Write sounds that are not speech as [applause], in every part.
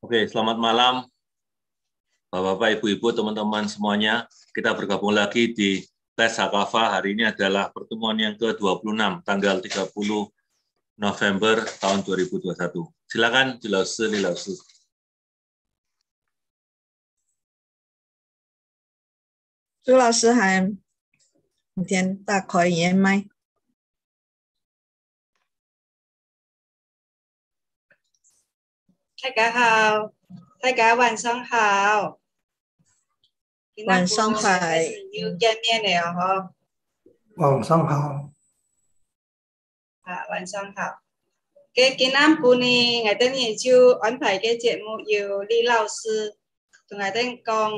Oke, selamat malam Bapak-Bapak, Ibu-Ibu, teman-teman semuanya. Kita bergabung lagi di tes Hakafa. Hari ini adalah pertemuan yang ke-26, tanggal 30 November tahun 2021. Silakan, Jilausu, Lilausu. Jilausu, Haim. Mai. 大家好，大家晚上好。晚上好。又见面了哈。晚上好。À, 晚上好。cái kỹ năng bu ni ngày tên hiện chưa ấn phải cái chuyện mô yêu đi lao sư từ ngày tên còn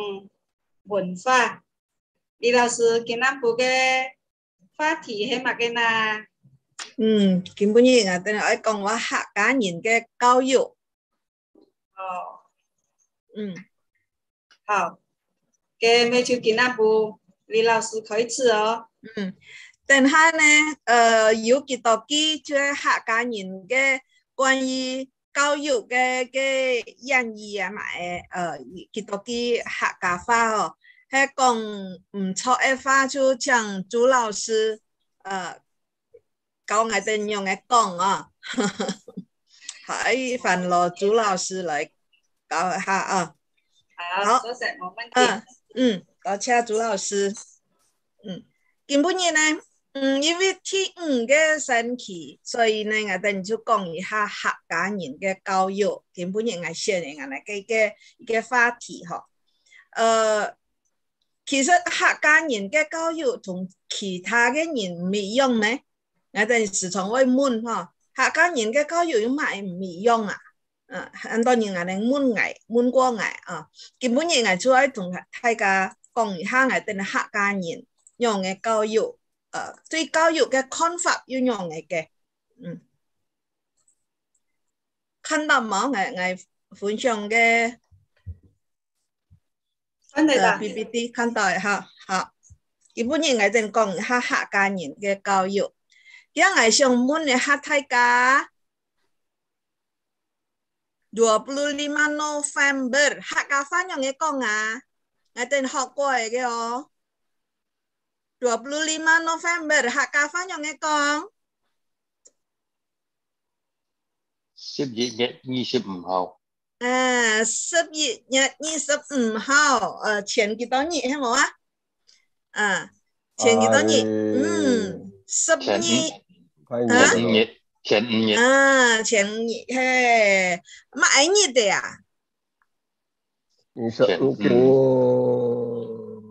buồn pha đi lao sư kỹ năng bu cái phát thì hết mà cái na ừ kiến bu ni ngày tên ấy còn quá hạ cá cái cao dục 哦，嗯，好，今日秋吉那部李老师开始哦。嗯，等下呢，呃，有几多啲做客家人嘅关于教育嘅嘅建议啊，咪，诶，几多啲客家话哦，系讲唔错嘅话，就请朱老师，呃，教我点样嚟讲啊。哎，烦了朱老师来搞一下啊，好，唔嗯嗯，我啊，朱老师。嗯，今半夜呢，嗯，因为天五嘅神奇，所以呢，我哋就讲一下客家人嘅教育。今半夜我嚟我下嘅嘅嘅话题哈。诶，其实客家人嘅教育同其他嘅人唔一样咩？我哋时常会问哈。客家人嘅歌謠要賣美容啊，啊，很多人啊，你滿藝滿過藝啊，根本嘢藝主要同大家講一下藝定係客家人用嘅教育，誒、呃，對教育嘅看法要用嘅嘅，嗯，看到冇藝藝分享嘅，真係噶 PPT 看到一下，好，根本嘢藝定講一下客家人嘅教育。yang ai siyang mun ni hatay ka 25 November. Hak ka fan yang ekong ah. Ngatin hok ko e ge o. 25 November. Hak ka fan yang ekong. Sip dị nhật 25 hao. À, sip dị nhật 25 hao. Ờ, chuyển kỳ tao nhị hay mà á? À, chuyển kỳ tao nhị. Ừ. Sip nhị 前五日，前五日啊，前五日嘿，乜嘢日啊？二十五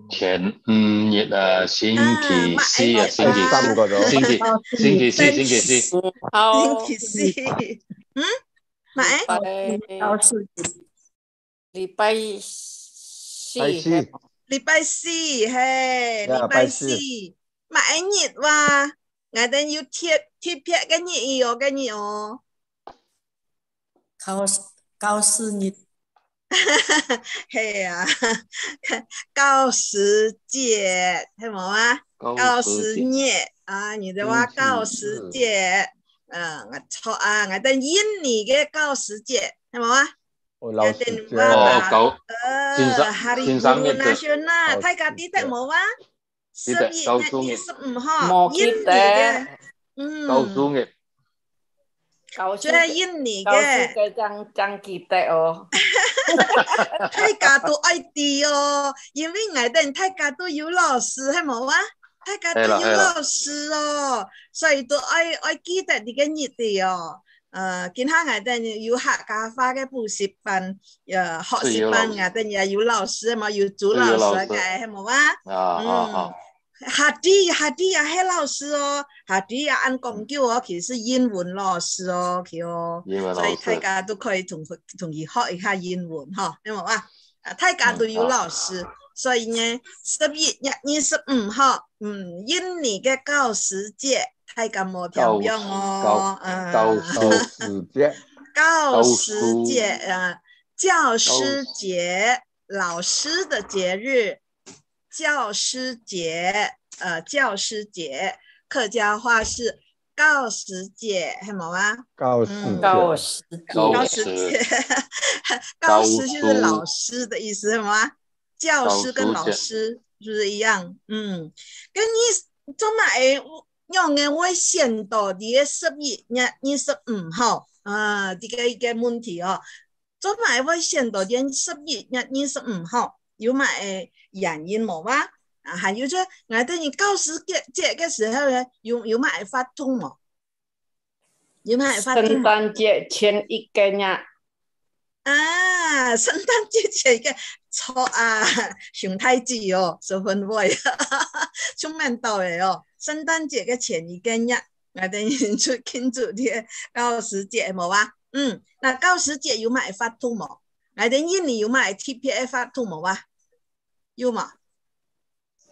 前五日啊，星期四啊，星期三個咗，星期星期四，星期四，星期四，嗯，乜？禮拜四，禮拜四，嘿，禮拜四，乜嘢日哇？俺等有贴贴片给你哦，给你哦。告诉告诉你。哈哈，嘿呀，告示姐，听冇啊？告示节啊，你在话告示姐，嗯，我错啊，俺等印你嘅告示姐，听冇啊？我老。哦，狗。先生，呃，哈里，你们那算啦，太搞滴冇啊？十月一，十五号，一月嘅，十月一，十月嘅张张几日哦？大家都爱记哦，因为我哋大家都有老师系冇啊？大家都有老师哦，所以都爱爱记得你个日子哦。诶，其他我哋有客家话嘅补习班，诶，学习班我哋又有老师，冇有做老师嘅系冇啊？嗯。哈迪哈迪呀，黑老师哦，哈迪呀按公教哦，其实英文老师哦，佢哦，所以大家都可以同同意学一下英文哈，明白吗？啊，大家都有老师，所以呢，十一月二十五号，嗯，印尼嘅教师节，大家冇听唔哦，嗯，教师节，教师节啊，教师节，老师的节日。教师节，呃，教师节，客家话是教师节，什么啊？教师，教师，教师节，教师就是老师的意思，什么？教师跟老师是不是一样？嗯，跟你做么哎，让俺我先到的十一日二十五号，呃，这个一个问题哦，怎么我先到第十一日二十五号。有咩嘢原因冇哇？啊，还有出我哋人教师节节嘅时候咧，有有咩嘢发通冇？有咩嘢发痛？圣诞节前一个月。啊！圣诞节前一嘅错啊，熊太子哦，十分威，哈哈哈满道嘅哦。圣诞节嘅前一跟日，我哋出庆祝啲教师节冇啊？嗯，那教师节有咩嘢发通冇？我哋人有咩嘢 T.P.F 发通冇啊？要嘛？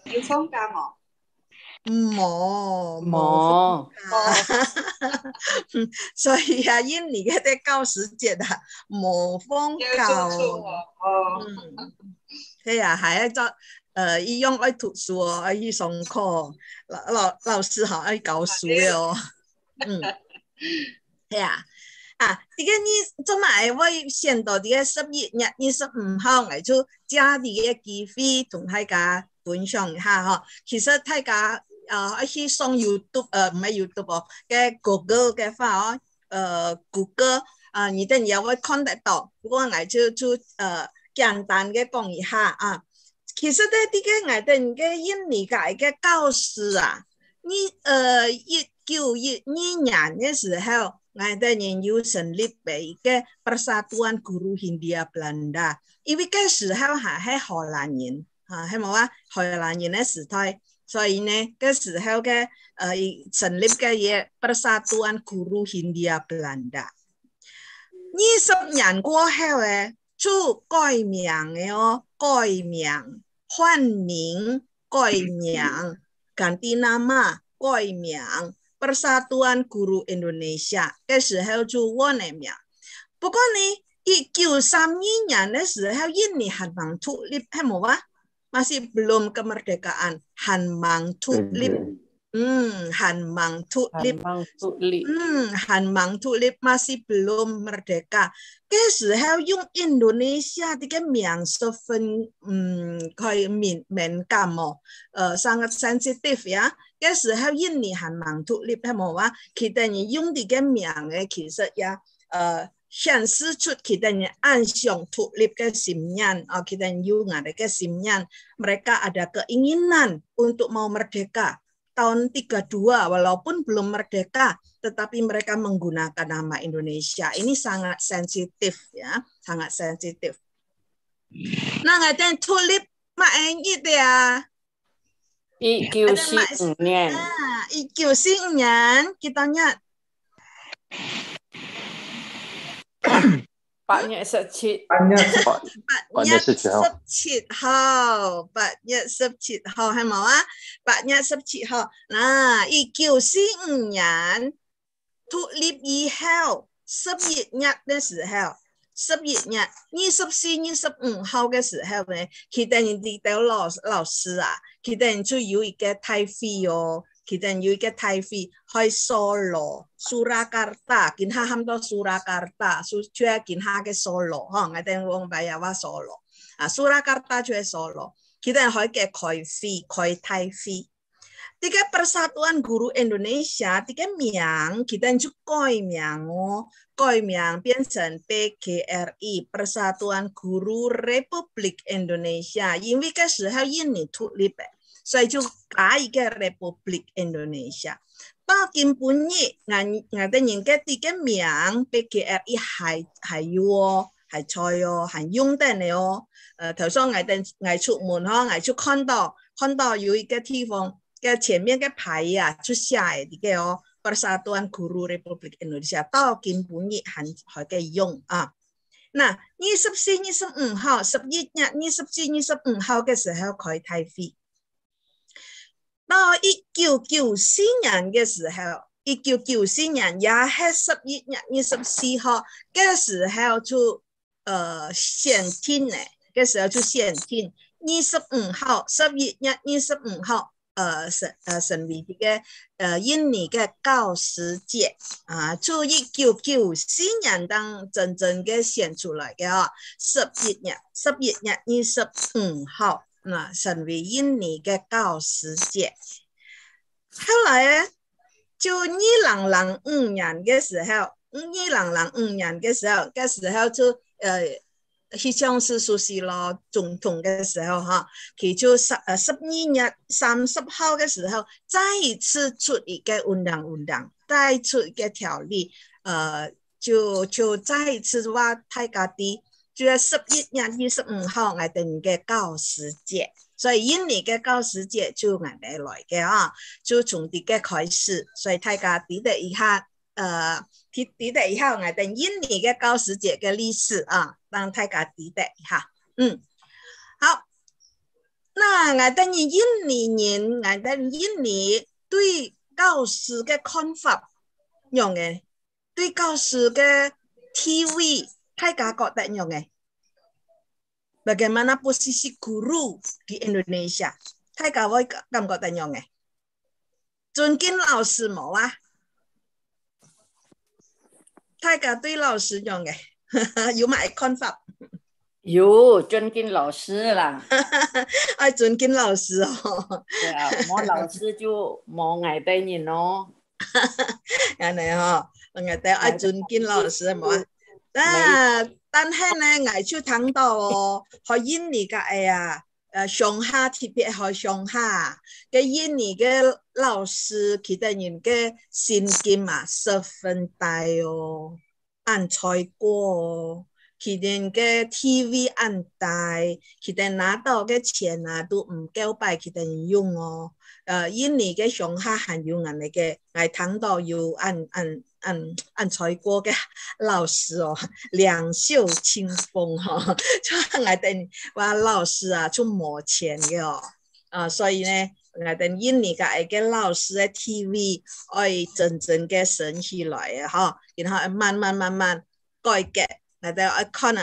要放假冇？冇冇。[laughs] 所以啊，印尼嗰啲教师节啊，冇放假。要庆祝哦。嗯。系啊，还要做，诶，一样爱读书哦，爱上课。老老老师好爱教书嘅哦。嗯。系啊。啊！而家呢，今日我上到啲个十一日二十五号，我做家啲嘅机会，同大家分享一下。嗬，其实大家啊，开去上 YouTube 呃唔系 YouTube 嘅 Google 嘅话，呃 g o o g l e 啊，而家有会看得到。如果我做做呃简单嘅讲一下啊，其实咧啲嘅我哋个印尼嘅嘅教师啊，你呃一九一二年嘅时候。Nah, ngaitan nyenyu senlip ke persatuan guru Hindia Belanda. Ini kan sehel ha he holanyin. Ha he mawa holanyin e setai. So ini ke sehel ke e, senlip ke ye persatuan guru Hindia Belanda. Nyi sep nyan kuo heo e chu koi miang e o Ganti nama koi Persatuan Guru Indonesia。嘅時候做 one 名，不過呢，一九三一年嘅時候，ini Hanbang Tulip Masih belum kemerdekaan mang tulip, hmm, Tulip. mang Tulip. Hmm, mang Tulip masih belum merdeka. Kesehau yung Indonesia tiga miang sofen hmm, kau min men kamo. sangat sensitif ya. 嘅時候，一年係盲獨立嘅冇話，佢等於用啲嘅名嘅，其實也誒顯示出佢等於暗想獨立嘅 simpan，啊，佢等於有 ada 嘅 simpan，mereka ada keinginan untuk mau merdeka tahun 32 walaupun belum merdeka tetapi mereka menggunakan nama Indonesia ini sangat sensitif ya sangat sensitif nah ngatain tulip main ya 一九四五年，一九四五年，我们看，帕尼亚塞奇，帕尼八帕尼亚塞奇浩，帕尼亚塞奇浩，明白吗？帕尼亚塞一九四五年，独立以后，十一月的时候。十一日二十四、二十五号嘅时候咧，佢哋人哋啲老老师啊，佢哋就有一个太肥哦，佢哋有一个太肥，开 solo，蘇拉卡塔，見下喊到蘇拉卡达，做出下見他嘅 solo 哈，我哋往白話 solo，啊蘇拉卡达出下 solo，佢哋可以嘅開飛，開泰飛。tiga persatuan guru Indonesia tiga miang kita kitajuk koi miang oh. koi miang piensen PGRI Persatuan Guru Republik Indonesia in vì cái sự hao yên ni thu li bè so ju cái Republic Indonesia ba kim bun ni ngà ngà tên những cái cái miang PGRI hay hay yo oh. hay choi yo oh. hay yung tên này yo ờ, thầu sau ngài tên ngài chụp môn ho ngài chụp con đò, con đò, yêu cái thi phong 嘅前面嘅牌啊，就写嘅哦，“Persatuan Guru Republik Indonesia” 到今不日还还用啊。那二十四、二十五号，十一日、二十四、二十五号嘅时候可以退费。到一九九四年嘅时候，一九九四年也系十一日二十四号嘅时候就呃上天咧，嘅时候就上天。二十五号，十一日二十五号。诶，神诶神秘啲嘅诶印尼嘅教师节啊，初一九九四年当真正嘅选出来嘅哦，十月日十月日二十五号嗱成为印尼嘅教师节，后来咧就二零零五年嘅时候，二零零五年嘅时候嘅时候就诶。希上是苏斯罗总统嘅时候，哈，其就十诶十二月三十号嘅时候，再一次出一个运动运动，再出一个条例，呃，就就再一次话大家啲，就十一月二十五号我哋嘅教师节，所以印尼嘅教师节就我们来嘅啊，就从呢个开始，所以大家睇得一下，呃，睇睇睇一下我哋印尼嘅教师节嘅历史啊。让大家记得哈，嗯，好。那等的印尼人，俺的印尼对教师嘅看法样嘅，对教师嘅 TV，大家觉得样嘅。bagaimana posisi guru di Indonesia？大家会感觉得样嘅？尊敬老师冇啊？大家对老师样嘅？[laughs] 有买 icon 有尊敬老师啦，爱 [laughs] 尊敬老师哦。对啊，我老师就冇爱对人咯。哈哈，原来哦，爱待爱尊敬老师冇。但但系呢，爱出听到哦。学印尼噶，哎呀，呃，上下特别学上下，个印尼个老师，佢哋人个心机嘛十分大哦。按菜锅，佢哋嘅 T.V. 按大，佢哋拿到嘅钱啊都唔够俾佢哋用哦。呃，印尼嘅上下还有人嚟嘅，嚟等到有按按按按菜锅嘅老师哦，[laughs] 两袖清风哦，[laughs] 就系等我老师啊就冇钱嘅哦，啊，所以呢。啊，但印尼嘅嘅老師嘅 TV，愛真正嘅升起來嘅嗬，然後慢慢慢慢改革，啊，但係 icon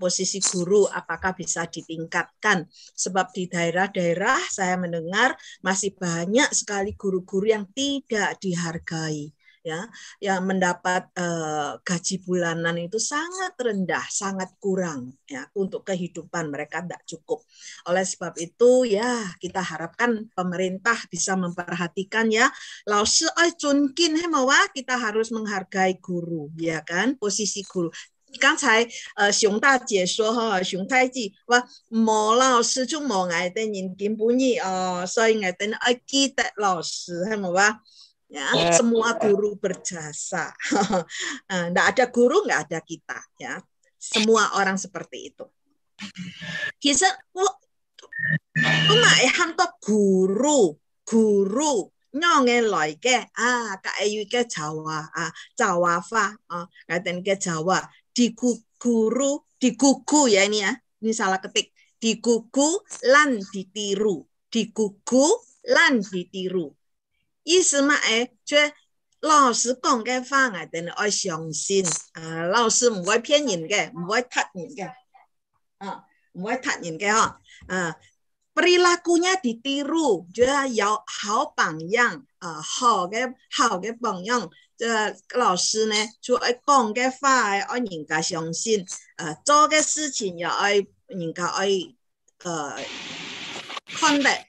posisi guru apakah bisa ditingkatkan sebab di daerah-daerah saya mendengar masih banyak sekali guru-guru yang tidak dihargai ya yang mendapat uh, gaji bulanan itu sangat rendah sangat kurang ya untuk kehidupan mereka tidak cukup oleh sebab itu ya kita harapkan pemerintah bisa memperhatikan ya laosi junkin ah? kita harus menghargai guru ya kan posisi guru 刚才呃，熊大姐说哈，熊太子話莫老師就莫愛得人見本意哦，所以愛得愛記得老師係咪話？是 ya eh, [laughs] semua eh. guru berjasa [laughs] eh, nggak ada guru nggak ada kita ya semua orang seperti itu kisah eh hantu guru guru nyonge loy ke ah kak ayu ke jawa ah jawa fa ah katen ke jawa di guru di kuku ya ini ya ini salah ketik di kuku lan ditiru di kuku lan ditiru 意思嘛？诶，就老师讲嘅话，我哋于相信。啊，老师唔会骗人嘅，唔会骗人嘅。啊，唔会骗人嘅哦。啊，滴滴嘅觉得要好榜样。啊，好嘅，好嘅榜样。就老师呢，就爱讲嘅话，爱人家相信。啊，做嘅事情又爱人家爱，诶。看待。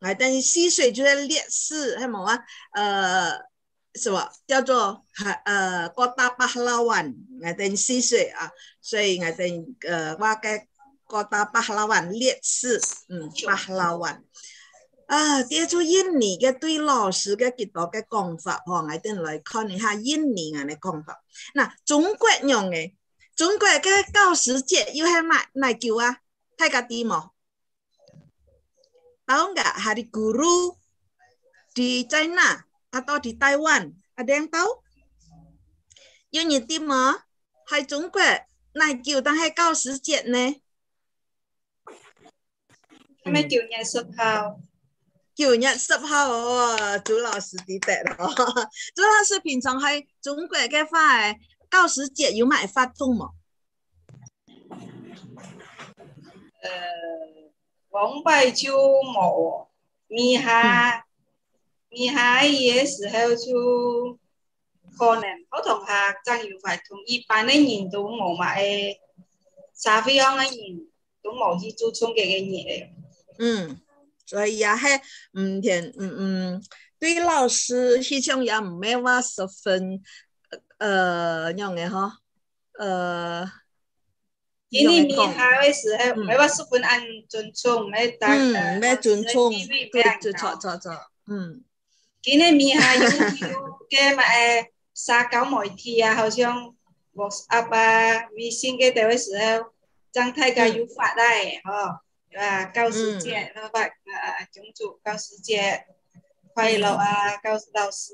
外丁溪水就在烈士，还冇啊？呃，是么叫做呃“国大八老湾？外等溪水啊，所以外等呃，我该国大哈老湾烈士，嗯，哈老湾。啊。接着印尼嘅对老师嘅几多嘅讲法，我等来看一下印尼人嘅讲法。嗱，中国人嘅，中国嘅教师节又喺哪哪旧啊？太格啲冇？Tahu nggak hari guru di China atau di Taiwan? Ada yang tahu? Như nhị tim mà, hai Trung Quốc, nay kiểu đang hay cao sự kiện này. Hôm kiểu nhà sập hào. Kiểu nhà sập hào, chú lão sư đi tệ đó. [laughs] Chú lão sư bình thường hay Trung Quốc cái phải cao sự kiện có mãi phát thông mà. Ờ, 两百就冇，以下，以下一时候就可能普通下，真有法同一般的人都冇嘛诶，差非常的人都冇去做中介嘅嘢嗯，所以啊，还，唔天，嗯嗯，对老师，始终也唔咩话十分，呃，样嘅吼，呃。因为你还会是诶，诶，我是本按尊重，诶，大嗯，咩尊重，对对，错错错，嗯，今日咪下有有嘅嘛诶，社交媒體啊，好像 WhatsApp 啊、微信嘅都會時候，將大家有發來，嗬，啊，教世界，那發啊，種族教世界快樂啊，教老師，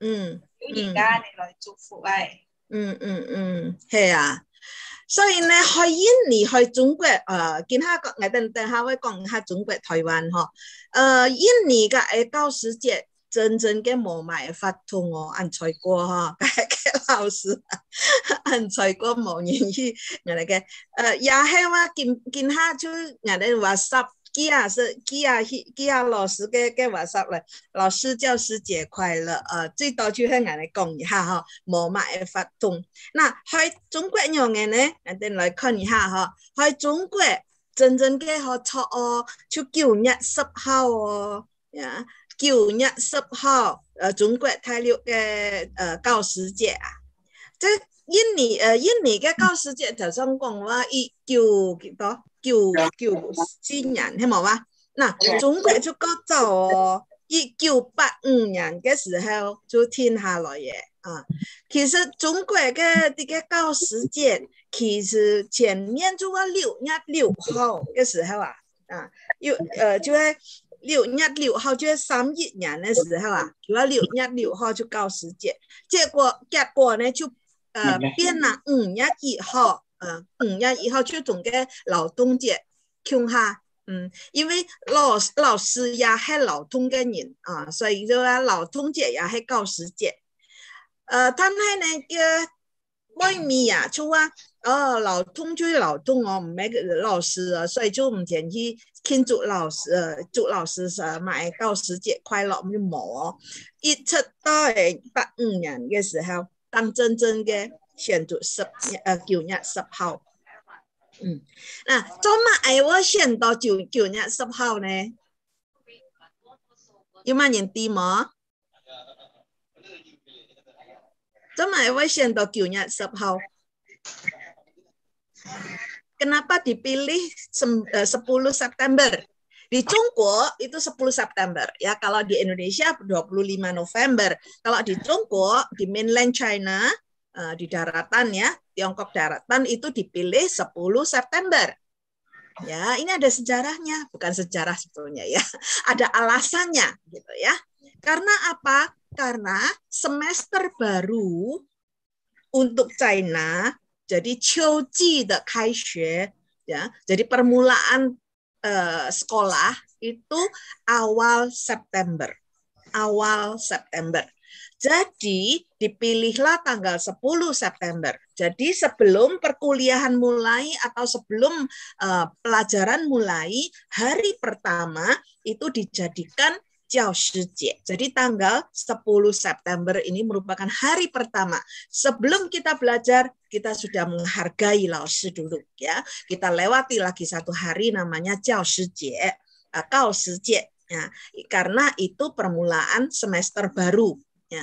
嗯，有而家你來祝福誒，嗯嗯嗯，係啊。所以呢，去印尼去中国，呃，其下个我等等，下会讲下中国台湾嗬，呃，印尼嘅诶教师节真正嘅冇埋发通我人才过嗬，嘅 [laughs] 老师，人才过冇愿意，我哋嘅，呃，也系话见见下，就人哋话十。给啊，是给啊，给啊，老师给给我说了，老师教师节快乐呃，最多就喺俺来讲一下哈，冇咩嘢发通。那喺中国人嘅呢，俺哋来看一下哈。喺中国真正嘅学初哦，就九月十号哦，呀，九月十号，呃，中国大陆嘅呃教师节啊，这。印尼呃，印尼嘅教师节就成讲话一九几多九九几年系冇啊？那中国就较早，一九八五年嘅时候就停下来嘅啊。其实中国嘅呢个教师节，其实前面就话六月六号嘅时候啊，啊，又呃就系六月六号就系三一年嘅时候啊，话六月六号就教师节，结果结果呢就。呃，变啦，五月一号，呃，五月一号就总个劳动节，穷哈，嗯，因为老老师也系劳动嘅人啊，所以就啊劳动节也系教师节，呃，但系呢个外面啊，就啊，哦，劳动就劳动哦，唔系个老师啊，所以就唔前去庆祝老师，呃，祝老师啊，买教师节快乐，唔冇，一直到二八五年嘅时候。當真正嘅選擇十誒九月十號。嗯，嗱，做乜誒我選到九九月十號呢？有冇人知冇？做乜我選到九月十號？Kenapa dipilih 10 September? Di Cungko itu 10 September ya. Kalau di Indonesia 25 November. Kalau di Cungko di mainland China eh, di daratan ya, Tiongkok daratan itu dipilih 10 September. Ya, ini ada sejarahnya, bukan sejarah sebetulnya ya. [laughs] Ada alasannya gitu ya. Karena apa? Karena semester baru untuk China jadi Chouji the Kaishe ya. Jadi permulaan Eh, sekolah itu awal September. Awal September. Jadi dipilihlah tanggal 10 September. Jadi sebelum perkuliahan mulai atau sebelum uh, pelajaran mulai, hari pertama itu dijadikan Jiao Jie. Jadi tanggal 10 September ini merupakan hari pertama. Sebelum kita belajar, kita sudah menghargai Lao Shi dulu ya. Kita lewati lagi satu hari namanya Jiao Shi Jie. Eh, Kao Jie. Ya, karena itu permulaan semester baru ya.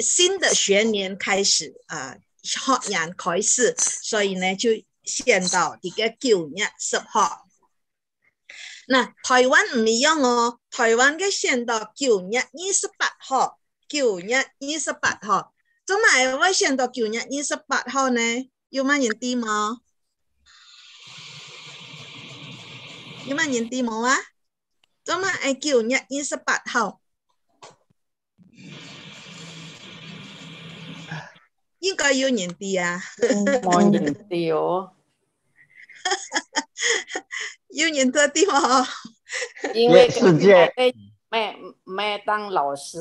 xin de xuan nian kai shi, uh, hao kai shi. 所以呢就限到这个九月十号嗱，台湾唔一样哦，台湾嘅上到九月二十八号，九月二十八号，做咩会上到九月二十八号呢？有乜人哋冇？有乜人哋冇啊？做咩系九月二十八号？应该有人哋啊，冇人哋哦。[laughs] 有你多地方，因为刚才麦麦当老师，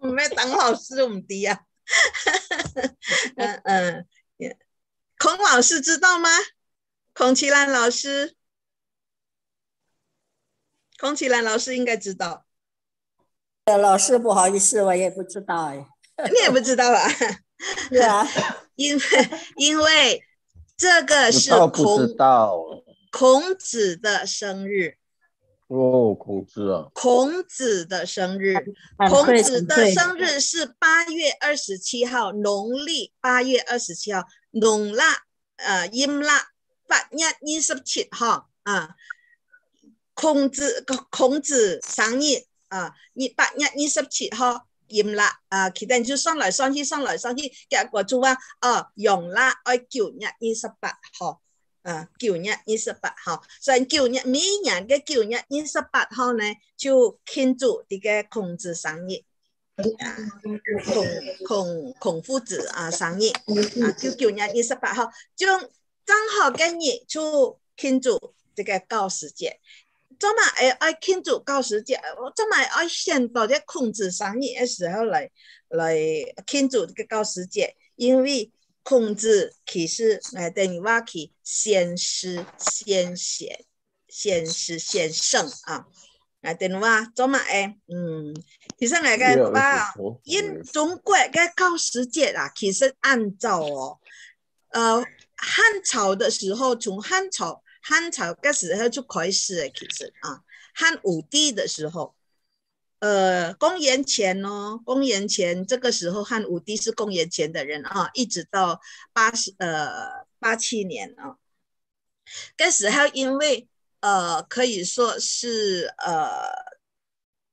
麦 [laughs] 当老师，我们的呀，嗯嗯，孔老师知道吗？孔奇兰老师，孔奇兰老师应该知道。老师不好意思，我也不知道哎，[laughs] 你也不知道啊？是啊，因 [laughs] 为因为。这个是孔，知道，孔子的生日，哦，孔子啊，孔子的生日，孔子的生日是八月二十七号，农历八月二十七号，农腊，呃，阴腊八月二十七号啊，孔子孔子生日啊，你八月二十七号。严啦，啊，佢哋就上来上去，上来上去，结果就话，哦，阳啦，爱九日二十八号，啊，九日二十八号，所以九日每年嘅九日二十八号呢，就庆祝呢个孔子生日，孔孔孔夫子啊生日，啊，就九日二十八号，就正好今日就庆祝呢个教师节。怎么也挨庆祝教师节，我怎么也先到在控制商业的时候来来庆祝这个教师节，因为控制其实来等于我去先师先贤，先师先圣啊。来等于我怎么诶？嗯，其实那个把因中国这个教师节啊，其实按照哦，呃，汉朝的时候，从汉朝。汉朝那时候就开始了，其实啊，汉武帝的时候，呃，公元前哦，公元前这个时候，汉武帝是公元前的人啊，一直到八十呃八七年啊，那时候因为呃可以说是呃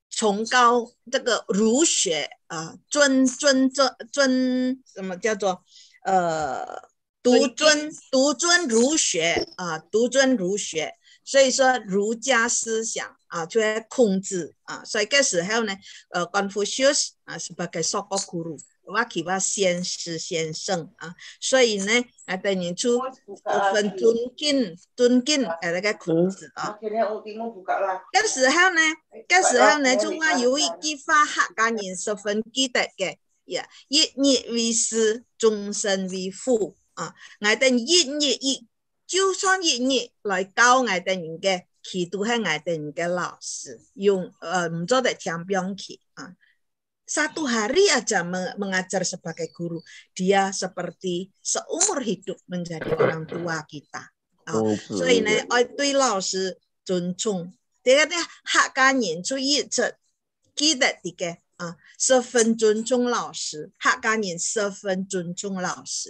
崇高这个儒学啊尊尊尊尊什么叫做呃。独尊独尊儒学啊，独尊儒学，所以说儒家思想啊，就来控制啊。所以这时候呢，呃，Confucius 啊是把个受过苦，我起把先师先生啊。所以呢，啊，等于出十分尊敬尊敬那个孔子啊。那时候呢，这时候呢，中国有一句话，客家人十分记得嘅，也一日为师，终身为父。啊，爱等一日一，就算一日来教爱等人嘅，佢都系爱等人嘅老师，用呃唔做得强兵器啊。Satu hari aja mengajar sebagai guru, dia seperti seumur hidup menjadi orang tua kita. Ah, oh, so ini, oh, tui lao si jun chung. Dia katanya, hak kanyin cu yi cek. Kita ah, tiga, sefen jun chung lao si. Hak kanyin sefen jun chung lao si.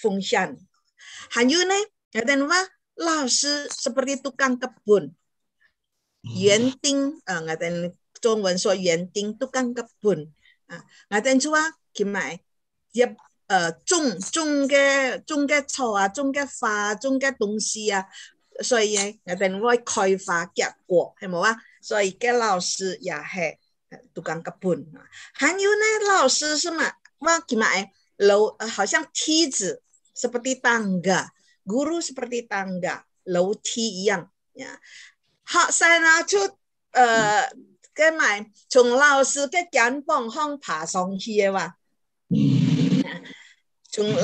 风扇。还有呢，有讲什老师，是不个都坎、个本园丁。呃，我讲中文说园丁，都坎、个本。啊，我讲出啊，起买一呃种种嘅种嘅草啊，种嘅花，种嘅东西啊。所以我会开发结果系冇啊。所以嘅老师也系都坎、个本。还有呢，老师是嘛？我讲起码楼，好像梯子。seperti tangga, guru seperti tangga, lau ti yang. Ya. Học sinh à chú, ờ, cái này,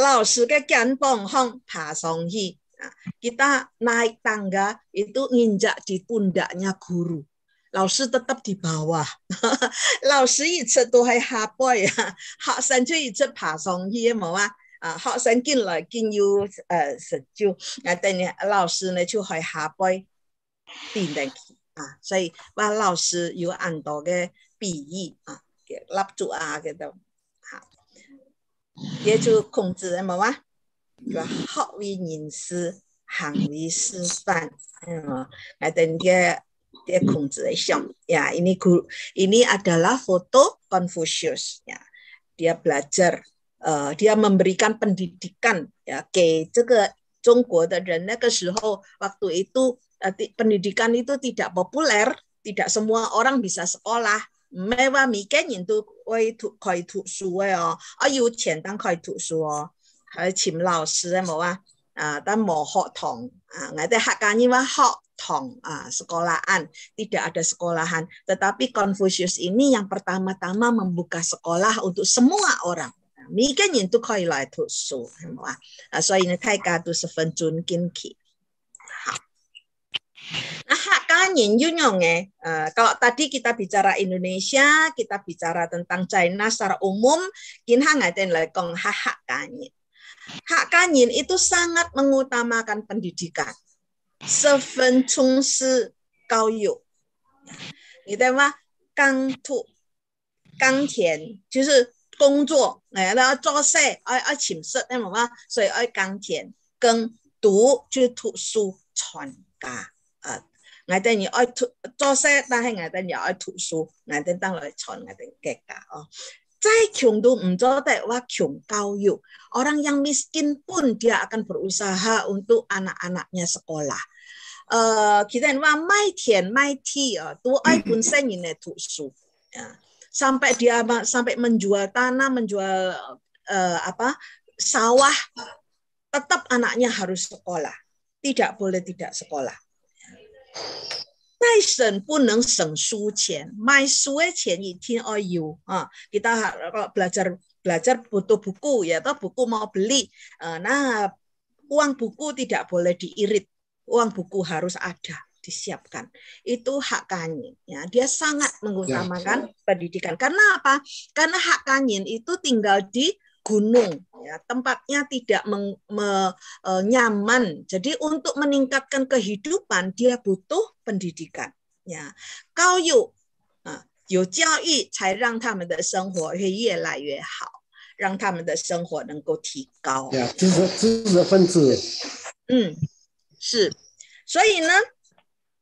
lao naik tangga itu nginjak di pundaknya guru. Laosi tetap di bawah. [laughs] Laosi itu tuh hai hapo ya. [laughs] Hak sanju itu pasang iya mau ah. 啊，学生进来进要诶，成就啊，等于老师呢就去下点奠定啊，所以话老师有很多嘅比喻啊，嘅蜡烛啊嘅都，吓，耶稣孔子系冇啊，话学为人师，行为师范嗯，啊等于嘅嘅孔子嘅相呀，呢个呢个系，呢个系，呢个系，呢个系，呢个系，呢个 a 呢个系，呢个系，呢个系，呢个系，呢个系，呢个系，呢个 e 呢个系，a 个系，呢个系，呢个系，呢个系，呢 Dia memberikan pendidikan ya ke 这个中国的人。那个时候 waktu itu pendidikan itu tidak populer, tidak semua orang bisa sekolah。ไม่ว่ามีแค่ยินดูไว้ถูกคอยถูกสูไว้อ๋ออายุเฉียนตั้งคอยถูกสูอ๋อเขาชิมเราซื้อหมอว่าอ่าตั้งหมอหอทองอ่าไงแต่หากการนี้ว่าหอ tong ah, tong ah sekolahan tidak ada sekolahan tetapi Confucius ini yang pertama-tama membuka sekolah untuk semua orang kanyin know eh, kalau tadi kita bicara Indonesia, kita bicara tentang China secara umum, kita ngatain lagi kong hak kanyin. Hak kanyin itu sangat mengutamakan pendidikan. Seven chung si kau yuk. Itu mah kang tu, kang tian, 就是工作，哎，那做事爱爱潜识，你明白吗？所以爱金钱跟读，就图书传家啊。我等于爱做些，但是我等于爱图书，我等于拿来传我等家家哦。再穷都唔做得，我穷靠有。orang yang miskin pun dia akan berusaha untuk anak-anaknya sekolah。呃，kita ni mahu mai kian mai ti 啊，都要本身认得图书啊。sampai dia sampai menjual tanah, menjual eh, apa sawah, tetap anaknya harus sekolah. Tidak boleh tidak sekolah. kita belajar belajar butuh buku ya toh buku mau beli. Eh, nah uang buku tidak boleh diirit, uang buku harus ada disiapkan. Itu hak Kanyin. Ya, dia sangat ya. mengutamakan ya. pendidikan. Karena apa? Karena hak Kanyin itu tinggal di gunung ya tempatnya tidak meng, me, e, nyaman jadi untuk meningkatkan kehidupan dia butuh pendidikan ya kau yu yu jiao yi cai rang de lai yue hao rang de neng ti gao ya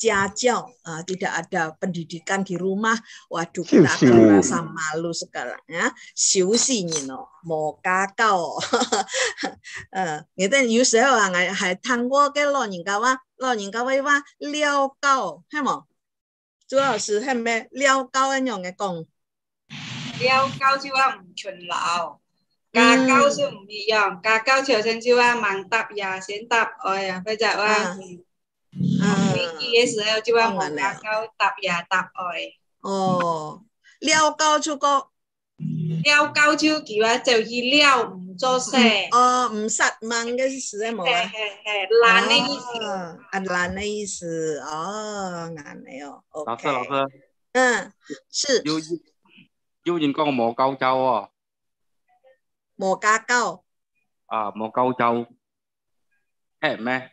ciacau, uh, ah, tidak ada pendidikan di rumah, waduh kita akan merasa malu sekarang ya. Xiu xi ni no, kakao. uh, you say wa hai tang guo ge lo ning ga lo ning ga wei liao gao, hai mo. 朱老師係咪撩交一樣嘅工？撩交就話唔勤勞，架交就唔一樣，架交朝先就話慢答呀，先答哎呀，或者話。BTS 就要我加高搭呀搭愛。哦，撩高超高。撩高超嘅話就以撩唔做聲。哦，唔實問嘅意思係冇啊？係係係，懶嘅意思。啊，懶嘅意思，哦，眼你哦。老師，老師。嗯，是。要要認講冇高州喎。冇加高。啊，冇高州。係咩？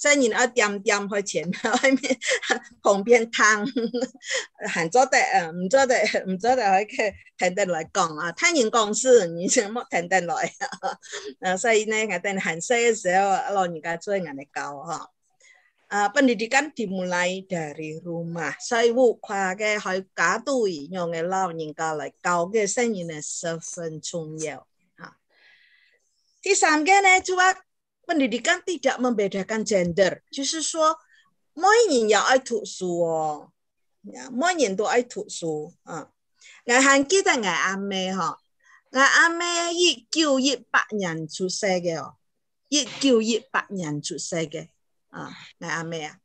雖然我掂掂去前去面旁邊攤，行咗地誒，唔咗地唔咗地喺佢停定來講啊，聽人講事，你想乜停定來啊？所以呢，我哋行西嘅時候，老人家追人哋教嗬。Uh, pendidikan dimulai dari rumah. Saya buka ke hai cả tuổi nhong cái lao nhìn cả lại cao cái sinh nhân là sự phân chung yếu. Thứ ba cái này chú bác pendidikan tidak membedakan gender，就是说每人也爱读书哦，每人都爱讀書啊。我還記得我阿妹嗬，我阿妹一九一八年出世嘅哦，一九一八年出世嘅啊，我阿妹啊，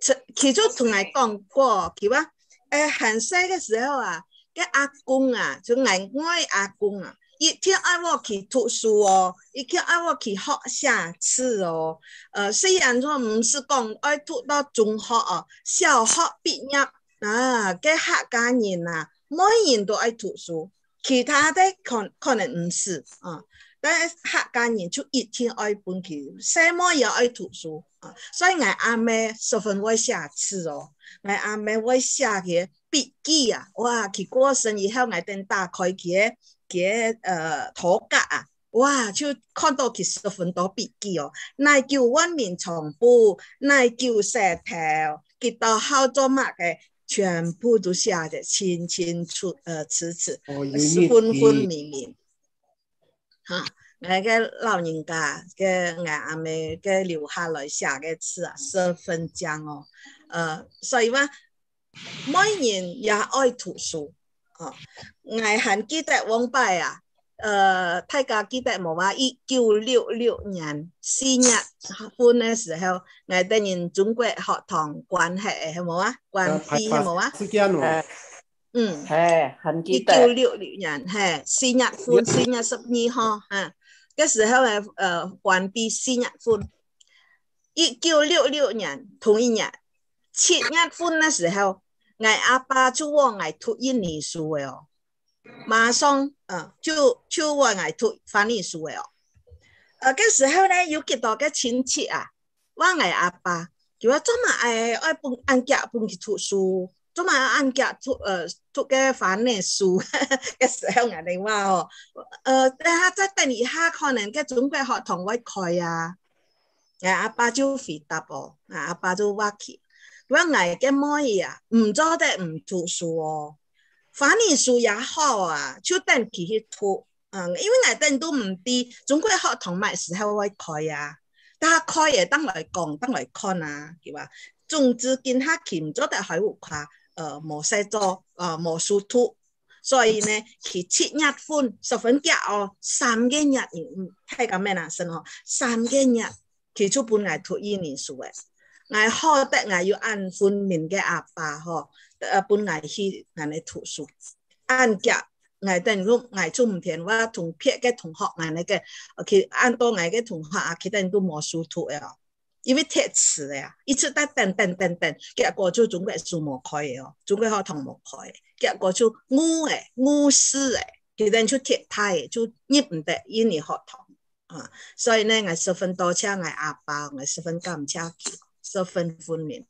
誒，佢就同我講過，佢話誒，後生嘅時候啊，嘅阿公啊，就我我阿公啊。一天爱我去读书哦，一天爱我去学写字哦。呃，虽然说唔是讲爱读到中学哦，小学毕业啊，嘅客家人啊，每年都爱读书，其他的可可能唔是啊，但系客家人就一天爱搬佢，什么也爱读书啊，所以阿阿妹十分爱写字哦，阿阿妹爱写嘅笔记啊，哇，佢过生以后我等打开佢。给呃涂鸦啊哇就看到其实都很多笔记哦那叫万民从不那叫石头给到好做乜的，全部都写的清清楚呃楚楚是昏昏迷迷哈那个老人家给俺们给留下来写的词啊十分讲哦呃所以哇每年也爱读书哦，我还记得王拜啊，呃，大家记得冇话一九六六年四月婚的时候，我等人中国学堂关系系冇啊？关系系冇啊？时间冇。嗯。系。一九六六年系四月婚，四月十二号啊。那时候系呃，关闭四月婚。一九六六年同一年七月婚嘅时候。我阿爸就我爱读一年书的哦，马上，嗯，就就我爱读翻译年的哦。呃，个时候呢，有几多个亲戚啊，我爱阿爸就我怎么爱爱搬按架搬去读书，怎么按架读，呃读个翻译书。个时候人哋话哦，呃，等下再等一下，可能嘅准备学堂会开啊。阿爸就答大波，阿爸就话去。我挨嘅妹啊，唔做得唔读书哦，反年书也好啊，就等佢去读，嗯，因为挨等都唔知，总归学堂咪时候会开啊，但系开嘢等来讲，等来看啊，对话总之见下佢唔做得喺有下，呃，冇写作，呃，冇书读，所以呢，佢七日分十分几哦，三嘅日嗯，系咁咩啦，信哦，三嘅日佢就本来读一年书嘅。爱好得爱要按分明嘅阿爸呵，诶，本我去我哋读书，按脚我等都我出唔填，我同撇嘅同学我哋嘅，佢按多我嘅同学啊，佢哋都冇书读嘅，因为贴词呀，一直得等等等等，结果就总归书冇开嘅，哦，总归学堂冇开，嘅，结果就乌诶乌死诶，佢哋就贴太就入唔得英语学堂，啊，所以呢，我十分多谢我阿爸，我十分感激。十分分明，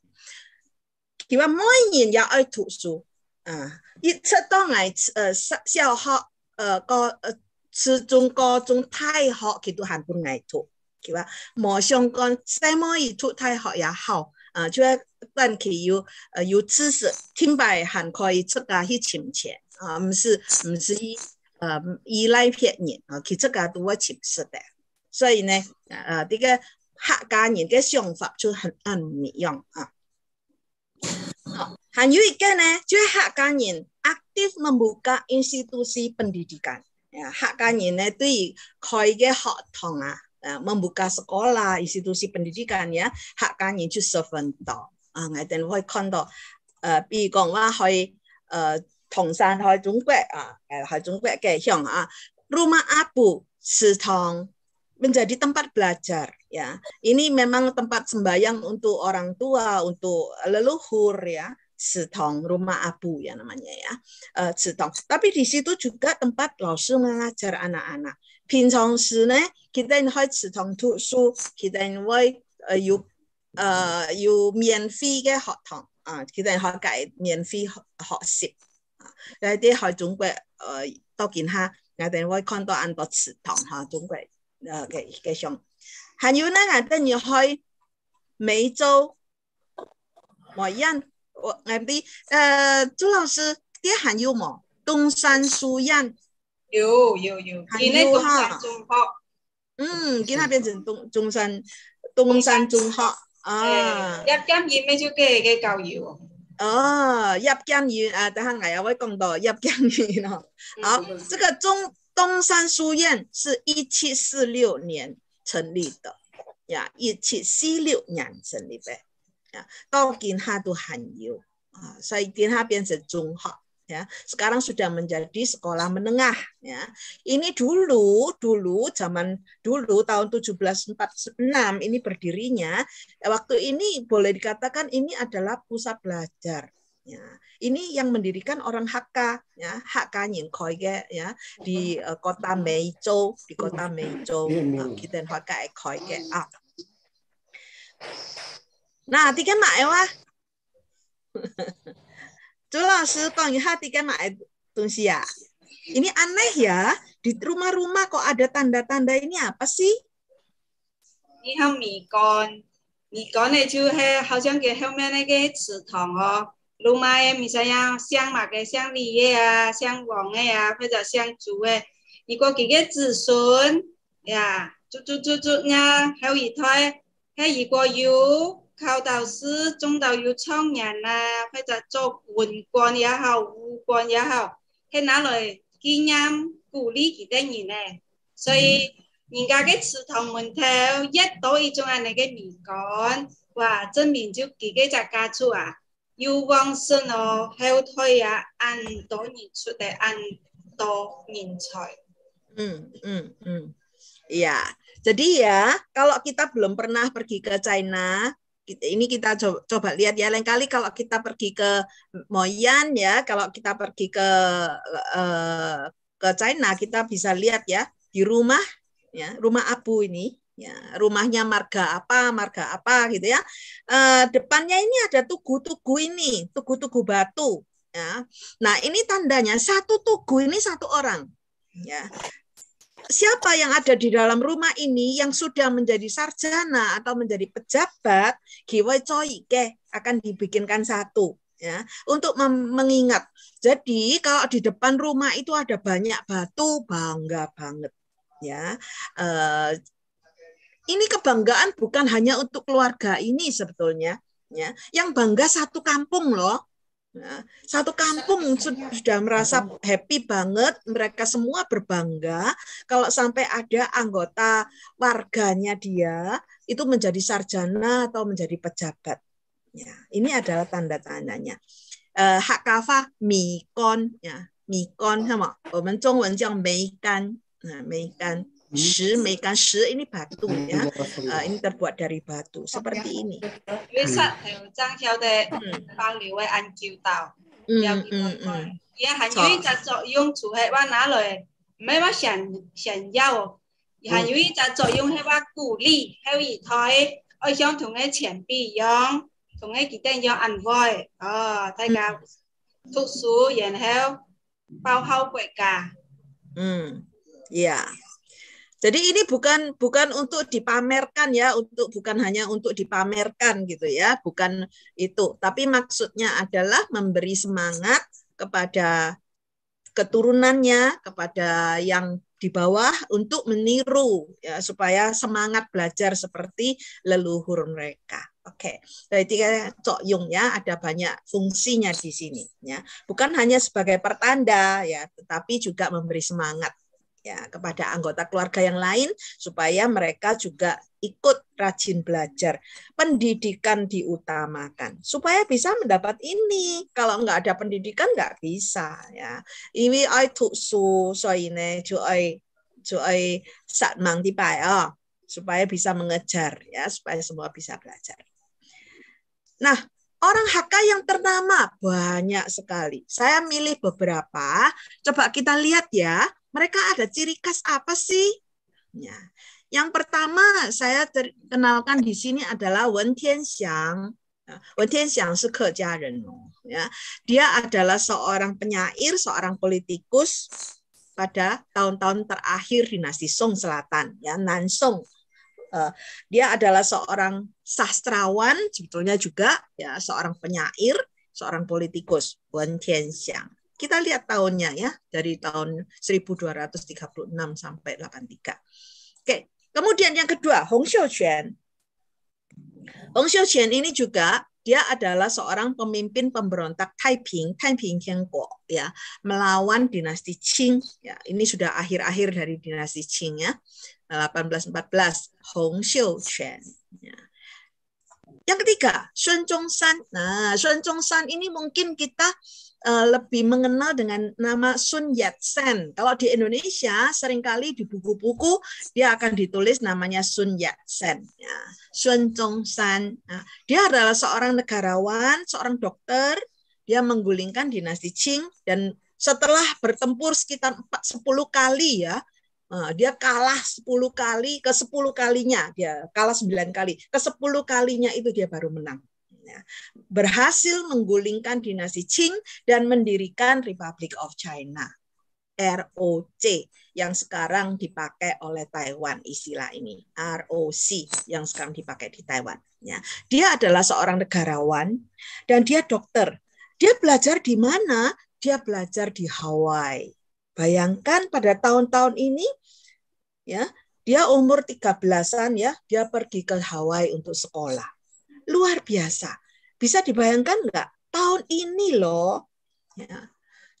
佢话每年要爱读书，啊，一出到嚟，呃小学，呃高呃初中、高中、大学，佢都还都愛读。佢话冇相干，細冇一出大学也好，啊，就係但佢有呃有知识，听摆还可以出家去前钱，啊，唔是唔是依誒依赖别人，啊，佢出家都係前识的，所以呢，啊，呢个。客家人嘅想法就很很唔一樣啊。韓語嘅呢，就客家人 active membuka institusi pendidikan。啊，客家人呢對於開嘅學堂啊，誒 membuka sekolah institusi pendidikan 呀，客家人就十分多啊。我哋會看到，誒，比如講話去誒唐山去中國啊，誒去中國嘅鄉啊，Rumah Abu 祠堂。menjadi tempat belajar ya. Ini memang tempat sembayang untuk orang tua, untuk leluhur ya. setong rumah abu ya namanya ya. Uh, Tapi di situ juga tempat langsung mengajar anak-anak. Pincong ne kita hoi cetong tu su, kita hoi way eh, yu eh, yu mian fi ke hot tong. Ah, kita hoi kai mian fi hot sip. Ah, jadi đi hỏi Trung Quốc, ờ, ha, ngài ha, Trung 呃嘅嘅上，还有呢，我等你去梅州，我因我我啲呃朱老师，啲还有冇？东山书院有有有，喺那个山中学，嗯，给那边成东中山东山中学啊。一江远咩就嘅嘅教育？哦，一江远啊，等下我又会讲到一江远咯。好，这个中。东山书院是一七四六年成立的，呀，一七四六年成立嘅，呀，到今下都很有啊，所以今下變成中學。ya sekarang sudah menjadi sekolah menengah ya ini dulu dulu zaman dulu tahun 1746 ini berdirinya waktu ini boleh dikatakan ini adalah pusat belajar Ya, ini yang mendirikan orang Hakka, ya, Hakka Nyingkoige, ya, di uh, kota Meizhou, di kota Meizhou, uh, iya, iya. eh, kita Hakka Ekoige. Ah. Nah, tiga mak ewa. Zhu Laoshi, ya, tiga mak tungsi ya. Ini aneh ya, di rumah-rumah kok ada tanda-tanda ini apa sih? Ini mikon, mikon itu e he, 好像给后面那个池塘哦。老迈诶，比知影像嘛，个像离异啊，像王诶啊，或者像足诶，如果几个子孙呀，祖祖祖祖啊，还有二胎，他如果有靠导师、中到有创业啊，或者做文官也好，武官也好，他拿来纪念鼓励几等人呢？所以人家个祠堂门头一多一种啊，你个名干，哇，证明就自个在家族啊。要相信我，後退也硬到年出嘅硬到年才。Hmm, ya, hmm, hmm. Iya. Jadi ya, kalau kita belum pernah pergi ke China, ini kita coba, coba lihat ya lain kali kalau kita pergi ke Moyan ya, kalau kita pergi ke uh, ke China kita bisa lihat ya di rumah ya, rumah Abu ini ya rumahnya marga apa marga apa gitu ya e, depannya ini ada tugu-tugu ini tugu-tugu batu ya nah ini tandanya satu tugu ini satu orang ya siapa yang ada di dalam rumah ini yang sudah menjadi sarjana atau menjadi pejabat coy coike akan dibikinkan satu ya untuk mengingat jadi kalau di depan rumah itu ada banyak batu bangga banget ya e, ini kebanggaan bukan hanya untuk keluarga ini sebetulnya ya yang bangga satu kampung loh ya, satu kampung sudah merasa happy banget, mereka semua berbangga kalau sampai ada anggota warganya dia itu menjadi sarjana atau menjadi pejabat. Ya, ini adalah tanda tandanya. Eh, hak kafa mikon ya, mikon sama, 我们中文叫梅干，nah, kan. meikan Hmm. Shi meka shi ini batu hmm, ya. Uh, ini terbuat dari batu seperti ini. Hmm. Hmm. Hmm. Dạ, Hàn Duy đã sử dụng chủ hệ ba ná lời, mấy bác sản sản giao. Hàn Duy đã sử dụng hệ ba cụ lý, hệ ủy thôi, ở trong thùng hệ triển bị yong, thùng hệ kỳ tên yong ăn voi, ờ, thay cả thuốc sú, yền heo, bao hao quậy cả. Ừ, yeah. Jadi ini bukan bukan untuk dipamerkan ya, untuk bukan hanya untuk dipamerkan gitu ya, bukan itu. Tapi maksudnya adalah memberi semangat kepada keturunannya, kepada yang di bawah untuk meniru ya supaya semangat belajar seperti leluhur mereka. Oke, okay. jadi Cok Yung ya ada banyak fungsinya di sini ya. Bukan hanya sebagai pertanda ya, tetapi juga memberi semangat ya kepada anggota keluarga yang lain supaya mereka juga ikut rajin belajar. Pendidikan diutamakan supaya bisa mendapat ini. Kalau nggak ada pendidikan nggak bisa ya. Ini I tu su so ini to I to I sat mang oh supaya bisa mengejar ya supaya semua bisa belajar. Nah, orang Hakka yang ternama banyak sekali. Saya milih beberapa. Coba kita lihat ya mereka ada ciri khas apa sih? Ya. Yang pertama saya kenalkan di sini adalah Wen Tianxiang. Ya, Wen Tianxiang se ya. Dia adalah seorang penyair, seorang politikus pada tahun-tahun terakhir dinasti Song Selatan ya, Nansong. Eh, dia adalah seorang sastrawan sebetulnya juga ya, seorang penyair, seorang politikus Wen Tianxiang. Kita lihat tahunnya ya, dari tahun 1236 sampai 83. Oke, kemudian yang kedua, Hong Xiuquan. Hong Xiuquan ini juga dia adalah seorang pemimpin pemberontak Taiping, Taiping Tiongkok ya, melawan dinasti Qing ya. Ini sudah akhir-akhir dari dinasti Qing ya. 1814 Hong Xiuquan ya. Yang ketiga, Sun San. Nah, Sun San ini mungkin kita Eh, lebih mengenal dengan nama Sun Yat-sen. Kalau di Indonesia seringkali di buku-buku dia akan ditulis namanya Sun Yat-sen. Ya. Sun Chong-san. Nah, dia adalah seorang negarawan, seorang dokter. Dia menggulingkan dinasti Qing dan setelah bertempur sekitar 4, 10 kali ya, eh, dia kalah 10 kali ke 10 kalinya dia kalah 9 kali ke 10 kalinya itu dia baru menang berhasil menggulingkan dinasti Qing dan mendirikan Republic of China. ROC yang sekarang dipakai oleh Taiwan istilah ini ROC yang sekarang dipakai di Taiwan ya dia adalah seorang negarawan dan dia dokter dia belajar di mana dia belajar di Hawaii bayangkan pada tahun-tahun ini ya dia umur 13-an ya dia pergi ke Hawaii untuk sekolah luar biasa. Bisa dibayangkan nggak? Tahun ini loh. Ya.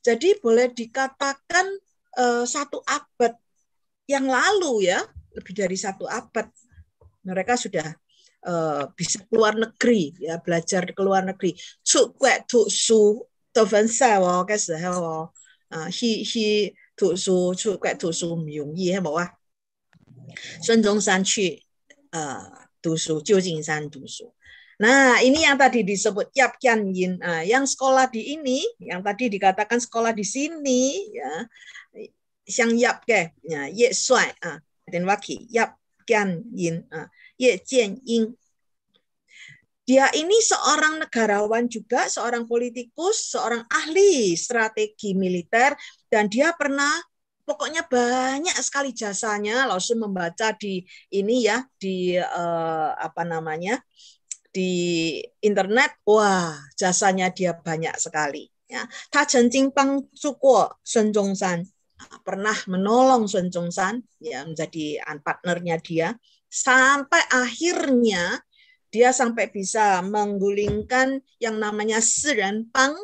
Jadi boleh dikatakan uh, satu abad yang lalu ya, lebih dari satu abad mereka sudah uh, bisa keluar negeri ya belajar ke luar negeri. Su tu su he ah, he 读书出国读书唔容易，系冇啊？孙中山去呃读书，旧金山读书，Nah, ini yang tadi disebut Yap Kian Yin. Nah, yang sekolah di ini, yang tadi dikatakan sekolah di sini, ya, Xiang Yap Ke, ya, Ye suai, ah, dan Waki, Yap Kian Yin, ah, Ye Jian Yin. Dia ini seorang negarawan juga, seorang politikus, seorang ahli strategi militer, dan dia pernah pokoknya banyak sekali jasanya langsung membaca di ini ya di eh, apa namanya di internet, wah jasanya dia banyak sekali. Ya, ta cencing bang cukuo Sun nah, pernah menolong Sun San ya menjadi partnernya dia sampai akhirnya dia sampai bisa menggulingkan yang namanya Siren Pang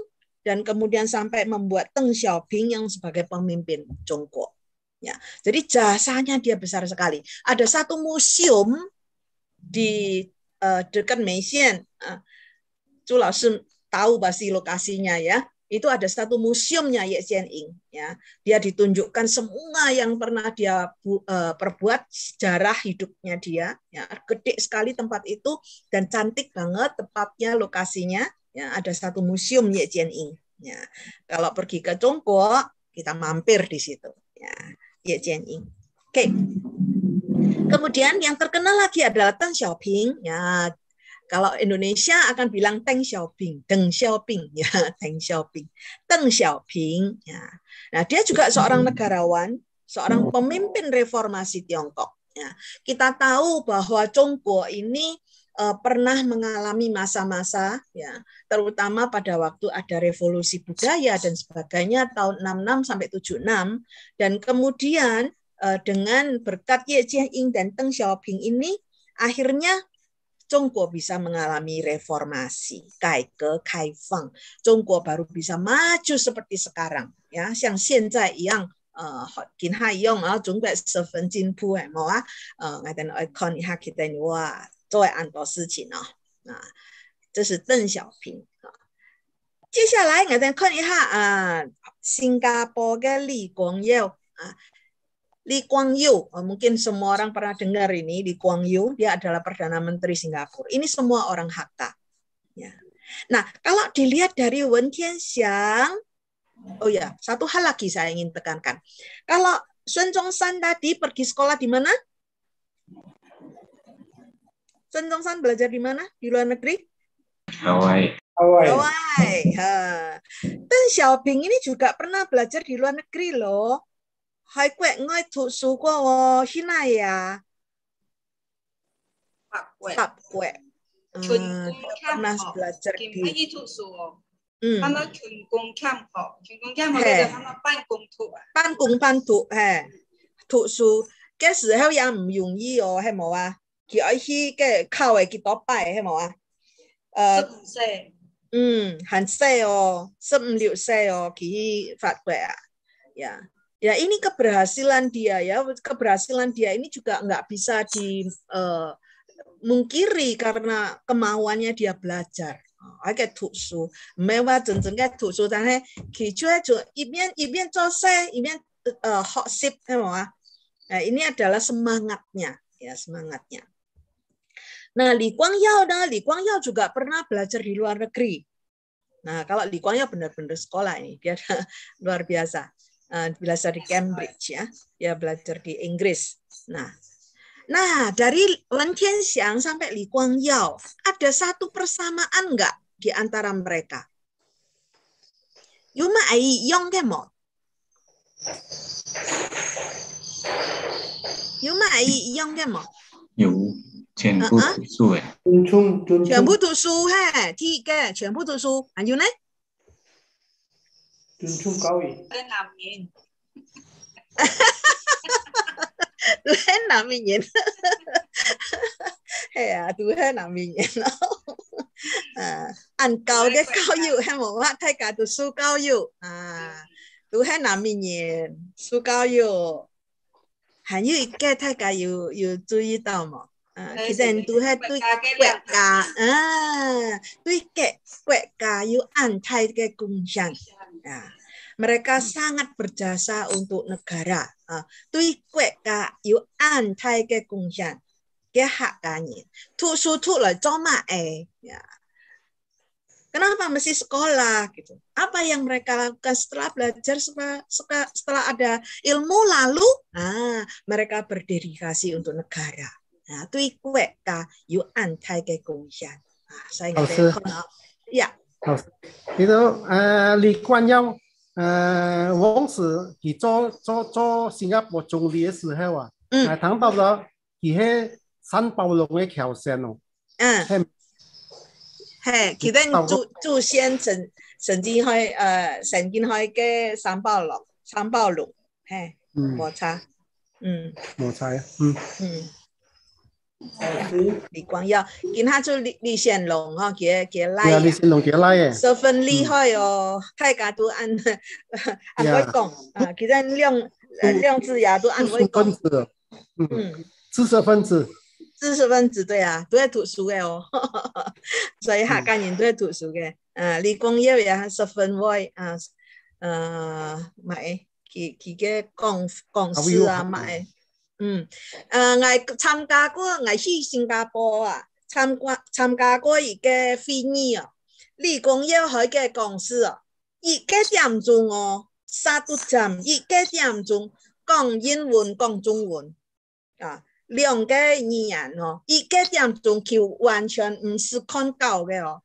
dan kemudian sampai membuat Teng Xiaoping yang sebagai pemimpin Jongkok. Ya, jadi jasanya dia besar sekali. Ada satu museum di uh, dekat uh, tahu pasti lokasinya ya. Itu ada satu museumnya Ye Xian Ying ya. Dia ditunjukkan semua yang pernah dia bu, uh, perbuat sejarah hidupnya dia ya. kedek sekali tempat itu dan cantik banget tempatnya lokasinya ya. Ada satu museum Ye Xian Ying ya. Kalau pergi ke Congkok kita mampir di situ ya. Ye Xian Ying. Oke. Kemudian yang terkenal lagi adalah Deng Xiaoping. Ya, kalau Indonesia akan bilang Deng Xiaoping, Deng Xiaoping, [laughs] ya Deng Xiaoping, Deng Xiaoping. Ya. Nah, dia juga seorang negarawan, seorang pemimpin reformasi Tiongkok. Ya. Kita tahu bahwa Chongguo ini uh, pernah mengalami masa-masa ya terutama pada waktu ada revolusi budaya dan sebagainya tahun 66 sampai 76 dan kemudian Eh, dengan berkat Ye Jianying dan Deng Xiaoping ini akhirnya Zhongguo bisa mengalami reformasi, ke kai fang, Zhongguo baru bisa maju seperti sekarang. ya, Yang xianzai yang 呃，見下用啊，中國十分進步係冇啊？呃，我等我看一下佢哋話做很多事情哦。啊，這是鄧小平啊。接下來我等看一下啊，新加坡嘅李光耀啊，eh, Lee Kuan Yew, eh, mungkin semua orang pernah dengar ini, Lee Kuan Yew, dia adalah Perdana Menteri Singapura. Ini semua orang Hakka. Ya. Nah, kalau dilihat dari Wen Tianxiang, oh ya, satu hal lagi saya ingin tekankan. Kalau Sun Chongsan tadi pergi sekolah di mana? Sun Chongsan belajar di mana? Di luar negeri? Hawaii. Hawaii. Hawaii. Ha. Deng Xiaoping ini juga pernah belajar di luar negeri loh 海怪我读书过喎，喺咩呀，發掘發掘，嗯，那嗯，佢哋全工睇就公圖，辦公辦圖，係。讀嗰時候也唔容易哦，系冇啊。佢要去嘅考诶几多牌，系冇啊。誒，嗯，很细哦，十五六岁哦，佢發掘啊，呀～ya ini keberhasilan dia ya keberhasilan dia ini juga nggak bisa di uh, mungkiri karena kemauannya dia belajar Agak ibian-ibian ibian, selesai, hot sip, mewah tapi nah, ini adalah semangatnya, ya semangatnya. Nah, Li Kuang Yao, nah, Li Kuang Yao juga pernah belajar di luar negeri. Nah, kalau Li Kuang Yao benar-benar sekolah ini, dia [laughs] luar biasa. Eh, belajar di Cambridge ya, dia ya, belajar di Inggris. Nah, nah dari Wen Tianxiang sampai Li Guangyao ada satu persamaan nggak di antara mereka? Yuma ai yong kemo. Yuma ai yong kemo. 有全部读书诶，全部读书嘿，第一个全部读书，还有呢？trường trung cầu lên làm gì lên làm gì nhỉ hay à tôi hết làm gì nhỉ à ăn cầu cái cầu dụ hay một mắt thay cả tôi su cầu dụ à tôi hết làm gì nhỉ su cầu dụ à, hay như cái thay cả dụ dụ chú ý đâu mà khi dân tu hết tôi quẹt cả à tôi kẹt quẹt cả yêu ăn thay cái cùng chẳng Nah, mereka sangat berjasa untuk negara. Ah, tuy kue ka yu an tai ke kungsian ke hak kanyi. Tu su tu le coma e. Ya. Kenapa mesti sekolah gitu? Apa yang mereka lakukan setelah belajar setelah, setelah ada ilmu lalu nah, mereka berdedikasi untuk negara. Nah, tuy kue ka yu an tai ke kungsian. Nah, saya nggak tahu. Ya, 好，你都呃，李冠耀呃，王時佢做做做新加坡總理嘅時候啊，嗯，談到咗佢喺三寶龍嘅橋上哦，嗯，係，佢哋祖祖先神神經開呃神經開嘅三寶龍，三寶龍，係，冇錯，嗯，冇錯，嗯，嗯。李光耀，今下就李李显龙，哈，给佢叻，李显龙给叻嘅，十分厉害哦，大家都按按佢讲，啊，其实亮量子呀都按佢讲，嗯，知识分子，知识分子对啊，都爱读书的哦，[laughs] 所以客家人都系读书的。嗯，李光耀也十分威，啊，买佢佢给公公司啊，买。嗯，诶、呃，我参加过，我去新加坡啊，参加参加过一个会议哦，理工业海个公司哦，一个点钟哦，三度站，一个点钟讲英文讲中文啊，两个语言哦，一个点钟就完全唔是看到嘅哦，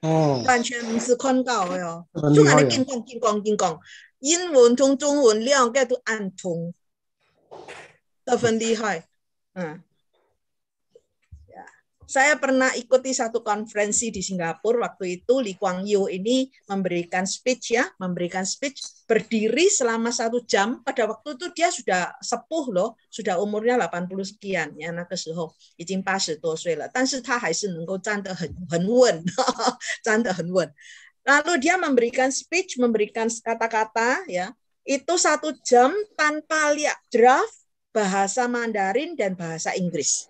哦，完全唔是看到嘅哦，就系你见讲见讲见讲，英文同中文两个都唔同。seventy High. Nah. Ya. Saya pernah ikuti satu konferensi di Singapura waktu itu Lee Kuang Yew ini memberikan speech ya, memberikan speech berdiri selama satu jam. Pada waktu itu dia sudah sepuh loh, sudah umurnya 80 sekian ya, nah ke seho, ijin 80 [laughs] Lalu dia memberikan speech, memberikan kata-kata ya, itu satu jam tanpa lihat draft bahasa Mandarin dan bahasa Inggris.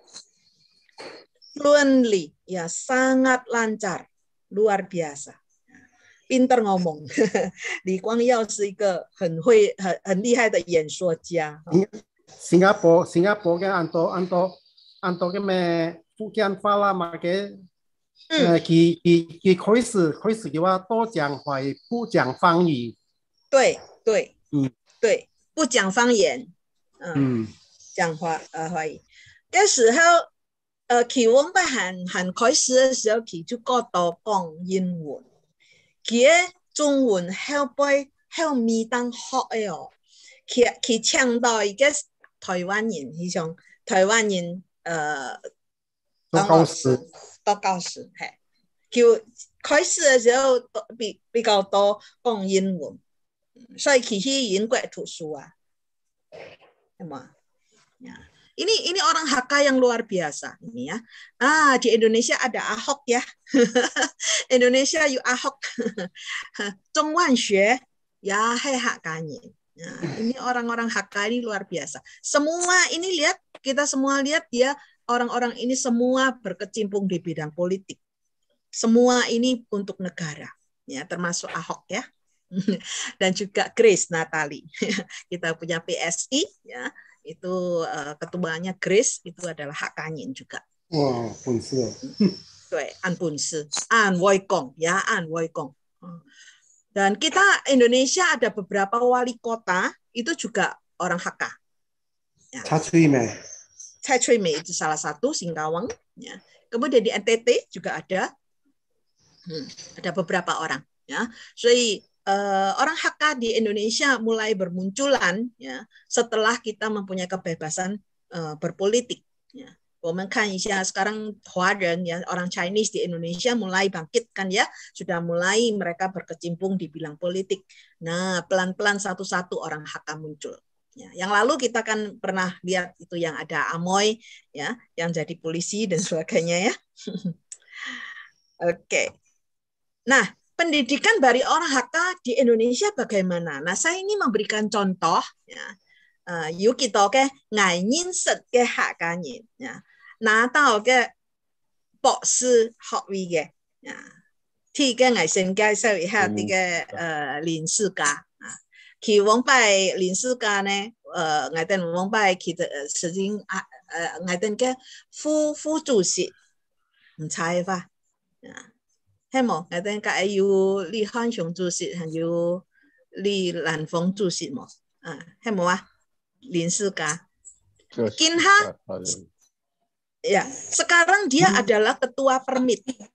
Fluently, ya sangat lancar, luar biasa. Pinter ngomong. Li [laughs] Guangyao 是一个很会、很很厉害的演说家。新加坡，新加坡嘅很多很多很多嘅咩福建話啦，嘛嘅，誒，佢佢佢開始開始嘅話多講華語，不講方言。對對，嗯對，不講方言。嗯，讲话呃诶系，嗰时候呃，佢我唔系，系开始嘅时候佢就过多讲英文，佢中文后背后未当学嘅我，佢佢唱到而家台湾人，呢种台湾人呃，当老师，当教师系，叫开始嘅时候比比较多讲英文，所以佢去英国读书啊。semua. Ya. Ini ini orang HK yang luar biasa ini ya. Ah, di Indonesia ada Ahok ya. [laughs] Indonesia you Ahok. Zhong [laughs] Wanxue ya hei hk Nah, ya, ini orang-orang HK ini luar biasa. Semua ini lihat kita semua lihat ya orang-orang ini semua berkecimpung di bidang politik. Semua ini untuk negara ya termasuk Ahok ya. [laughs] dan juga Grace Natali. [laughs] Kita punya PSI ya, itu uh, eh, ketuanya Grace itu adalah hak kanyin juga. Wah, pun Doi, an punsi, an ya, an Kong. Hmm. Dan kita Indonesia ada beberapa wali kota itu juga orang Hakka. Ya. Cacuime. Mei itu salah satu Singkawang. Ya. Kemudian di NTT juga ada, hmm, ada beberapa orang. Ya. Jadi uh, orang HK di Indonesia mulai bermunculan ya setelah kita mempunyai kebebasan uh, berpolitik. Ya. ya sekarang Huaren ya orang Chinese di Indonesia mulai bangkit kan ya sudah mulai mereka berkecimpung di bilang politik. Nah pelan-pelan satu-satu orang Hakka muncul. Ya, yang lalu kita kan pernah lihat itu yang ada Amoy ya yang jadi polisi dan sebagainya ya. [laughs] Oke. Okay. Nah, pendidikan Bari Orhaka di Indonesia bagaimana? Nah, saya ini memberikan contoh ya. Uh, yuk kita ke nganyin set ke hak kanyin ya. Nah, tahu ya. ke bok si hok wi Ya. Ti ke ngai sen gai sa wi uh, lin si ga. Ki wong bai lin ne, uh, eh, ngai den wong bai ki de uh, jing uh, eh, ngai den ke fu fu zu si. Ni cai Ya. 希望下陣介有李漢雄主席，還有李蘭峰主席冇？啊，係冇啊？林世嘉，今下 ya sekarang dia hmm. adalah ketua permit ya,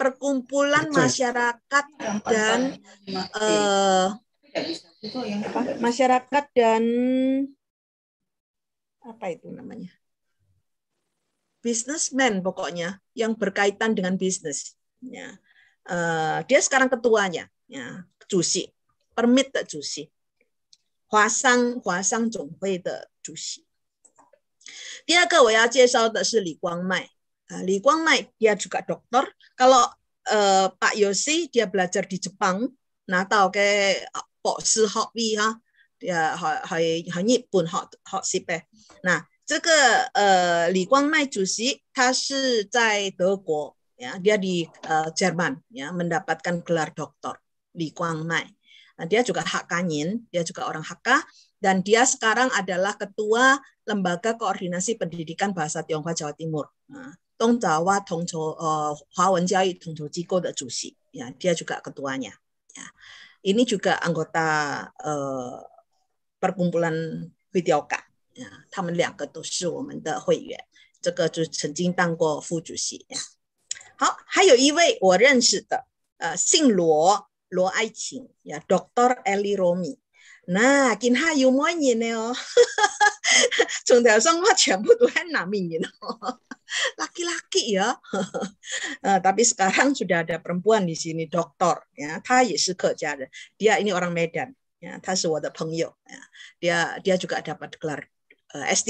perkumpulan masyarakat dan eh, dan apa itu namanya businessman pokoknya yang berkaitan dengan bisnis ya uh, dia sekarang ketuanya, ya, Jusi, permit de Jusi, Huasang Huasang Zhonghui de Jusi. 第二个我要介绍的是李光迈，啊，李光迈 dia juga dokter. Kalau uh, Pak Yosi dia belajar di Jepang, nah tahu ke Boksi dia di 哈，呃，好好好日本好好西呗。那这个呃李光迈主席他是在德国 ya dia di uh, Jerman ya mendapatkan gelar doktor di Kuang Mai. Nah, dia juga Hak Kanyin, dia juga orang Hakka dan dia sekarang adalah ketua lembaga koordinasi pendidikan bahasa Tionghoa Jawa Timur. Nah, Tong Jawa Tong Chou eh, uh, Wen Jiao Tong Chou Jiko perkumpulan Jusi. Ya, dia juga ketuanya. Ya. Ini juga anggota uh, perkumpulan Videoka. Ya, 好，还有一位我认识的，呃，姓罗，罗爱琴呀，Dr. Eli Romi。那见下要乜嘢呢？哦，從頭生活全部都喺南面人哦，laki-laki [laughs] [laughs] ya。呃，tapi [laughs] sekarang sudah ada perempuan di sini, ini orang Medan ya, dia juga dapat gelar S3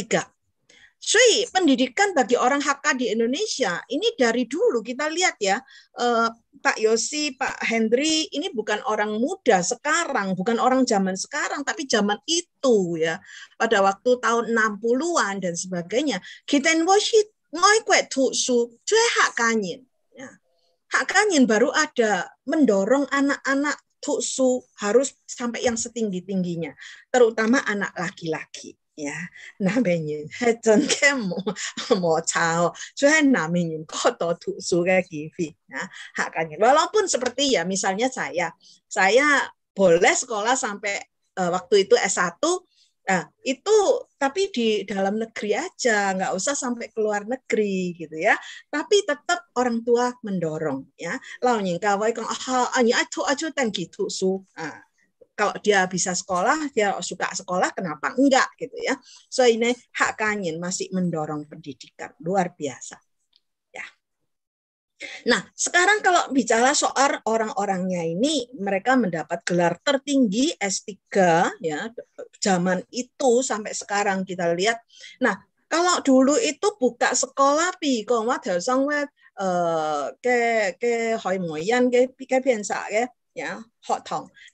Sui, pendidikan bagi orang HK di Indonesia ini dari dulu kita lihat ya, eh, Pak Yosi, Pak Hendri ini bukan orang muda sekarang, bukan orang zaman sekarang, tapi zaman itu ya, pada waktu tahun 60-an dan sebagainya. Kita ngoshi ngoi kwe tu su, cue hak kanyin. Ya. Hak kanyin baru ada mendorong anak-anak tuksu harus sampai yang setinggi-tingginya, terutama anak laki-laki ya namanya, namanya mau kok toh nah, walaupun seperti ya, misalnya saya, saya boleh sekolah sampai waktu itu S1, nah itu tapi di dalam negeri aja, nggak usah sampai ke luar negeri gitu ya. Tapi tetap orang tua mendorong ya. Lalu nyingkawai kong, ah, anyi atu atu tangki tusu kalau dia bisa sekolah, dia suka sekolah, kenapa enggak gitu ya. So ini hak kanyin masih mendorong pendidikan, luar biasa. Ya. Nah, sekarang kalau bicara soal orang-orangnya ini, mereka mendapat gelar tertinggi S3 ya, zaman itu sampai sekarang kita lihat. Nah, kalau dulu itu buka sekolah pi, kong wa eh, ke ke hoi moyan ke ke biasa ya hot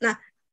Nah,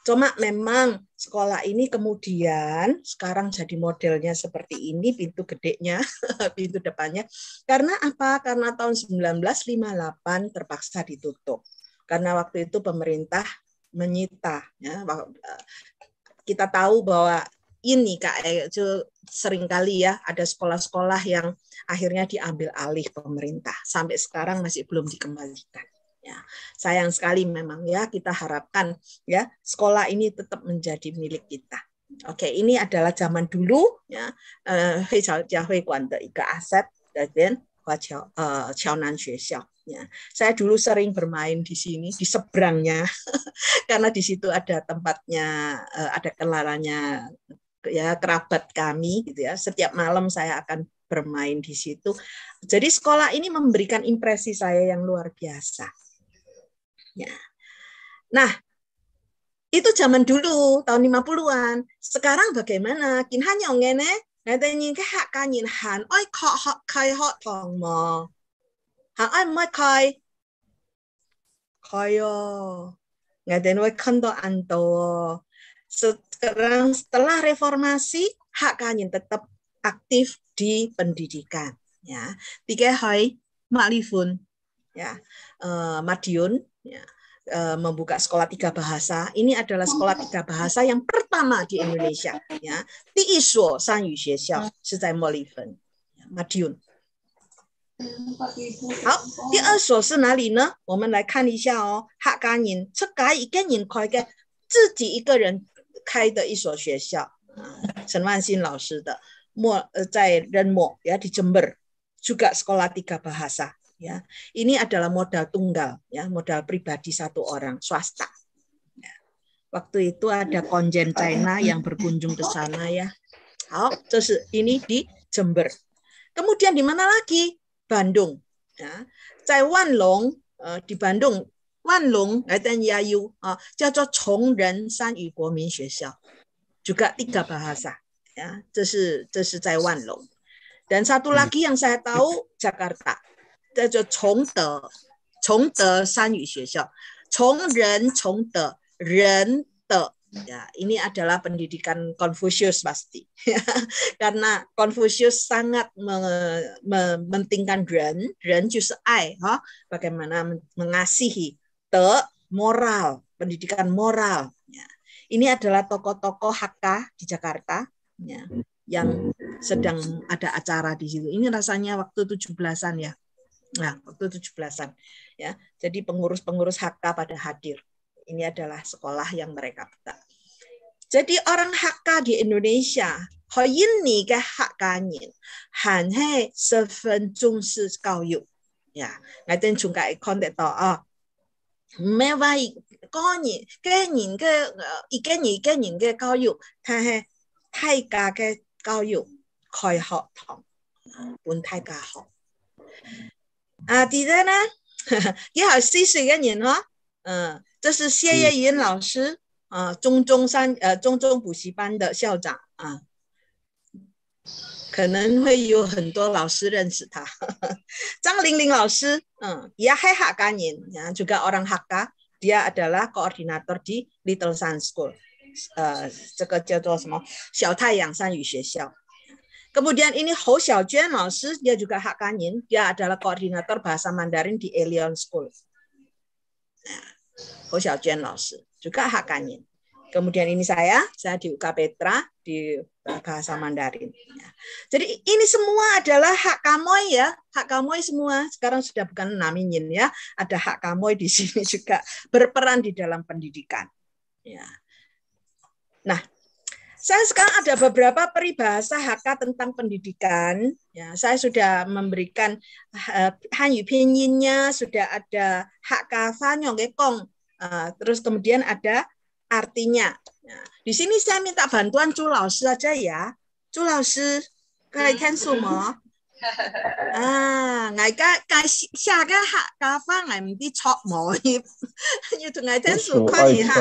Cuma memang sekolah ini kemudian sekarang jadi modelnya seperti ini pintu gedenya, [laughs] pintu depannya. Karena apa? Karena tahun 1958 terpaksa ditutup. Karena waktu itu pemerintah menyita ya. Kita tahu bahwa ini Kak Ejo eh, seringkali ya ada sekolah-sekolah yang akhirnya diambil alih pemerintah. Sampai sekarang masih belum dikembalikan. Ya, sayang sekali memang ya kita harapkan ya sekolah ini tetap menjadi milik kita. Oke, ini adalah zaman dulu ya. Eh, aset dan eh, ya Saya dulu sering bermain di sini di seberangnya [laughs] karena di situ ada tempatnya eh, ada kelaranya ya kerabat kami gitu ya. Setiap malam saya akan bermain di situ. Jadi sekolah ini memberikan impresi saya yang luar biasa. Ya. Nah, itu zaman dulu tahun 50-an. Sekarang bagaimana? Kin hanya ngene nanti ke hak kanyin han oi kok hok kai hok tong mo. Ha oi mai kai. Kai yo. Ngaten wei kendo anto. Sekarang setelah reformasi hak kanyin tetap aktif di pendidikan ya. Tiga hai maklifun ya. Uh, Madiun ya, eh, membuka sekolah tiga bahasa. Ini adalah sekolah tiga bahasa yang pertama di Indonesia. Ya, di Isuo San Yu Xie Xiao, sedang Moliven, ya. Madiun. 好，第二所是哪里呢？我们来看一下哦。哈干人，这个一个人开的，自己一个人开的一所学校啊，陈万新老师的。莫呃在任莫，ya ah, eh, di Jember juga sekolah tiga bahasa ya ini adalah modal tunggal ya modal pribadi satu orang swasta ya. waktu itu ada konjen China yang berkunjung ke sana ya oh, terus ini di Jember kemudian di mana lagi Bandung ya Cai Wanlong eh, di Bandung Wanlong eh, dan Yayu Jaco Chongren San Yu Guomin juga tiga bahasa ya, dan satu lagi yang saya tahu Jakarta 叫做崇德，崇德山语学校，崇仁崇德仁德 ya ini adalah pendidikan Confucius pasti [laughs] karena Confucius sangat mementingkan ren ren justru ai ha bagaimana mengasihi te moral pendidikan moral ya. ini adalah tokoh-tokoh HK di Jakarta ya, yang sedang ada acara di situ ini rasanya waktu 17-an ya Nah, waktu 17-an ya. Jadi pengurus-pengurus HK pada hadir. Ini adalah sekolah yang mereka buka. Jadi orang HK di Indonesia, Hoyin ni ke HK-nin, Han he sefen chung shi gao yu. Ya, ngaten chung ka ikon de to ah. Me wai ko ni ke nin ke i ke ni ke eh, nin ke gao yu, ta he tai ga ke gao yu, kai hao tong. Bun tai ga hao. 啊，迪二呢，你好，c C 个人哦。嗯，这是谢叶云老师啊，中中三呃，中中补习班的校长啊，可能会有很多老师认识他。[laughs] 张玲玲老师，嗯，也还哈干人，然后就跟奥朗哈嘎 n g Hakka，dia adalah koordinator di Little Sun School，呃，个叫做什么小太阳山语学校。Kemudian ini Ho Xiaojuan Lao dia juga Hak Kanyin, dia adalah koordinator bahasa Mandarin di Elion School. Nah, Ho Xiaojuan juga Hak Kanyin. Kemudian ini saya, saya di UK Petra di eh, bahasa Mandarin. Nah, jadi ini semua adalah hak kamoi ya, hak kamoi semua. Sekarang sudah bukan naminin ya, ada hak kamoi di sini [laughs] juga berperan di dalam pendidikan. Ya. Nah, saya sekarang ada beberapa peribahasa Hakka tentang pendidikan. Ya, saya sudah memberikan uh, eh, Hanyu Pinyinnya, sudah ada Hakka Fanyongekong, uh, eh, terus kemudian ada artinya. Nah, di sini saya minta bantuan Culau saja ya. Culau kalian semua. 啊！我而家介个嘅客，家翻我唔啲撮毛叶，要 [laughs] 同我听书，听下。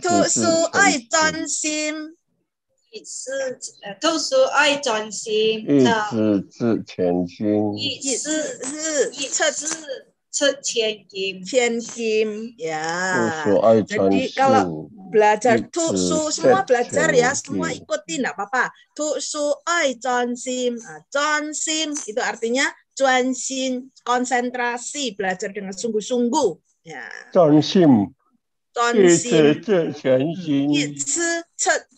读书爱专心，意思，读书爱专心，字字全心，意思，字字字字。Chien Kim. Chien Kim, ya. Jadi kalau belajar tu su semua belajar ya, semua ikuti, enggak apa-apa. Tu su ai chon Sim. Nah, chon Sim itu artinya John Sim, konsentrasi, belajar dengan sungguh-sungguh. Ya. Sim. chon Sim.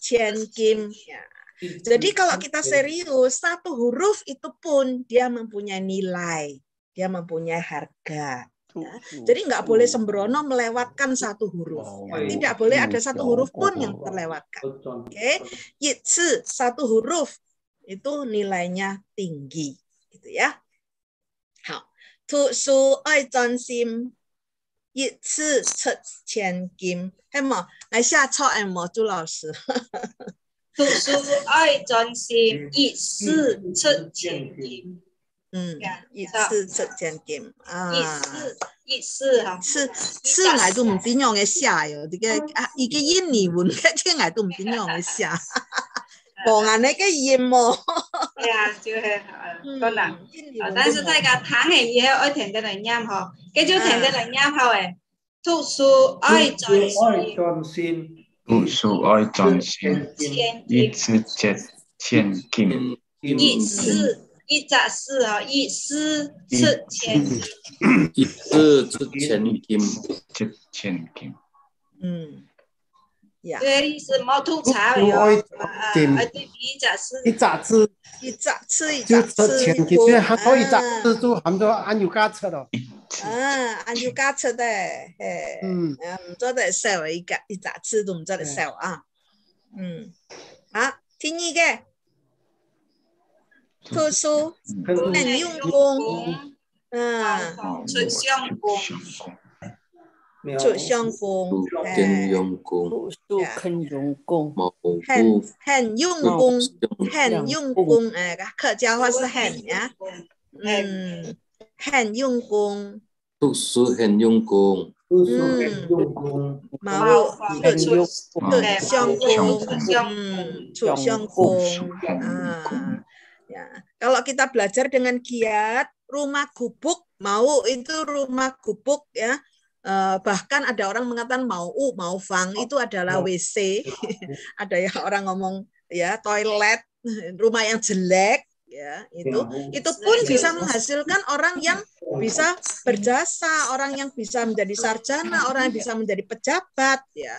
Chien Kim. Ya. Jadi kalau kita serius, satu huruf itu pun dia mempunyai nilai dia mempunyai harga. Ya. Jadi nggak boleh sembrono melewatkan satu huruf. Ya. Tidak boleh ada satu huruf pun yang terlewatkan. Oke, okay? Yitsu, satu huruf itu nilainya tinggi, gitu ya. Hao, tu su ai zhan sim, yitsu ce qian kim. Hei mo, lai xia chao ai mo, Zhu lao shi. Tu su ai zhan sim, yitsu ce qian kim. 嗯，一次十千金，啊，一次一次哈，是是来都唔点样嘅写哟，这个啊，一个印尼文嘅，次 [laughs] 来都唔点样嘅写，无 [laughs] 啊，那个羡慕，[laughs] 对啊，就是，嗯，可能，但是大家听嘅嘢爱听得来念好，嘅就听得来念好诶，读书爱专心，读书爱专心，一次十千金，一次。一扎是啊，一四四千一，一四四千斤，七千斤。嗯，呀，对，一四毛头茶有啊，对，一扎是，一扎是，一扎吃一扎，一扎好一扎，是做很多按钮加吃的。嗯，按钮加吃的，嘿，嗯，唔知道是收一个，一扎吃都唔知道是收啊，嗯，好，第二个。特殊，很用功，嗯，楚相公，楚相公，很用功，读很用功，很很用功，很用功，哎，客家话是很呀，嗯，很用功，读书很用功，嗯，书很用功，毛布很用功，楚相公，嗯，楚相公，嗯。Ya. Kalau kita belajar dengan kiat rumah gubuk mau itu rumah gubuk ya. Eh, bahkan ada orang mengatakan mau u mau fang itu adalah WC. [laughs] [laughs] ada ya orang ngomong ya toilet [laughs] rumah yang jelek ya itu itu pun iya. bisa menghasilkan orang yang bisa berjasa orang yang bisa menjadi sarjana orang yang bisa menjadi pejabat ya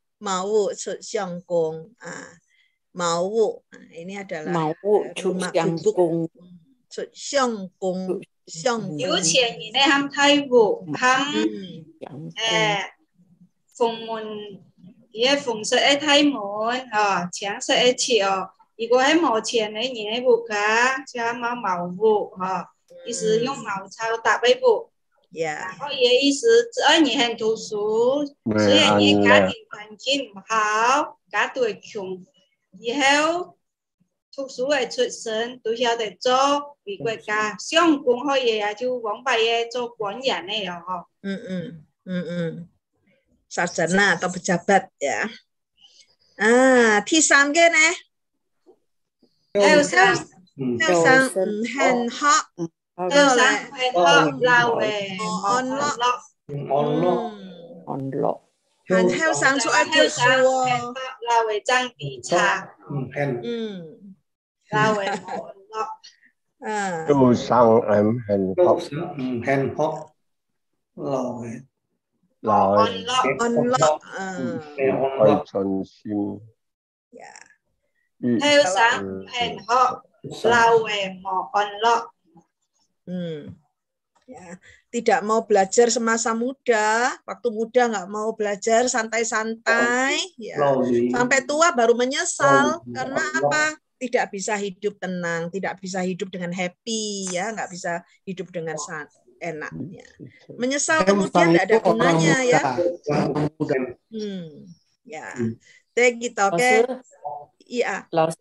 mau sut siang kong ah mau ini adalah mau sut siang kong sut siang xiang siang yếu chuyện gì này ham thay vụ ham eh phong môn ye phùng sẽ thay môn à ờ, chẳng sẽ chịu nếu có hay màu tiền này nhìn hay vụ cả cho màu màu vụ ha ờ, ý sử ừ. dụng màu sao tạo bấy vụ Yeah. Có nghĩa ý sư, ở nhà hàng 读书，虽然你家庭环境唔好，家对穷，以后读书嘅出身都晓得做为国家想公好嘢啊，就往白嘢做官人咧又嗬。嗯嗯嗯嗯，ศาสนาต้องประจับเด้ออ่าที่สามแกนะเอลซัมเอลซัมหันฮะเออสร้างเฟนก็เล่าแหวนออนล็อกออนล็อกออนล็อกหันเท้าสร้างชุดวจุดชั่วเล่าเอวนจ้างปีชาอืมนอืมเลาแหวนออนล็อกดูสร้างแฮนพ็มเแฮนพอกเฮ่าแหวเล่าแหวนออนล็อกออนล็อกเออชนชิมเท้าสร้างแฮนพ็อกเล่าแหวนหมอออนล็อก Hmm. Ya, tidak mau belajar semasa muda, waktu muda nggak mau belajar santai-santai, ya. Sampai tua baru menyesal karena apa? Tidak bisa hidup tenang, tidak bisa hidup dengan happy, ya, nggak bisa hidup dengan santai enaknya. Menyesal kemudian tidak ada gunanya ya. Hmm. ya. hmm, ya. Teh kita oke. Iya. Lao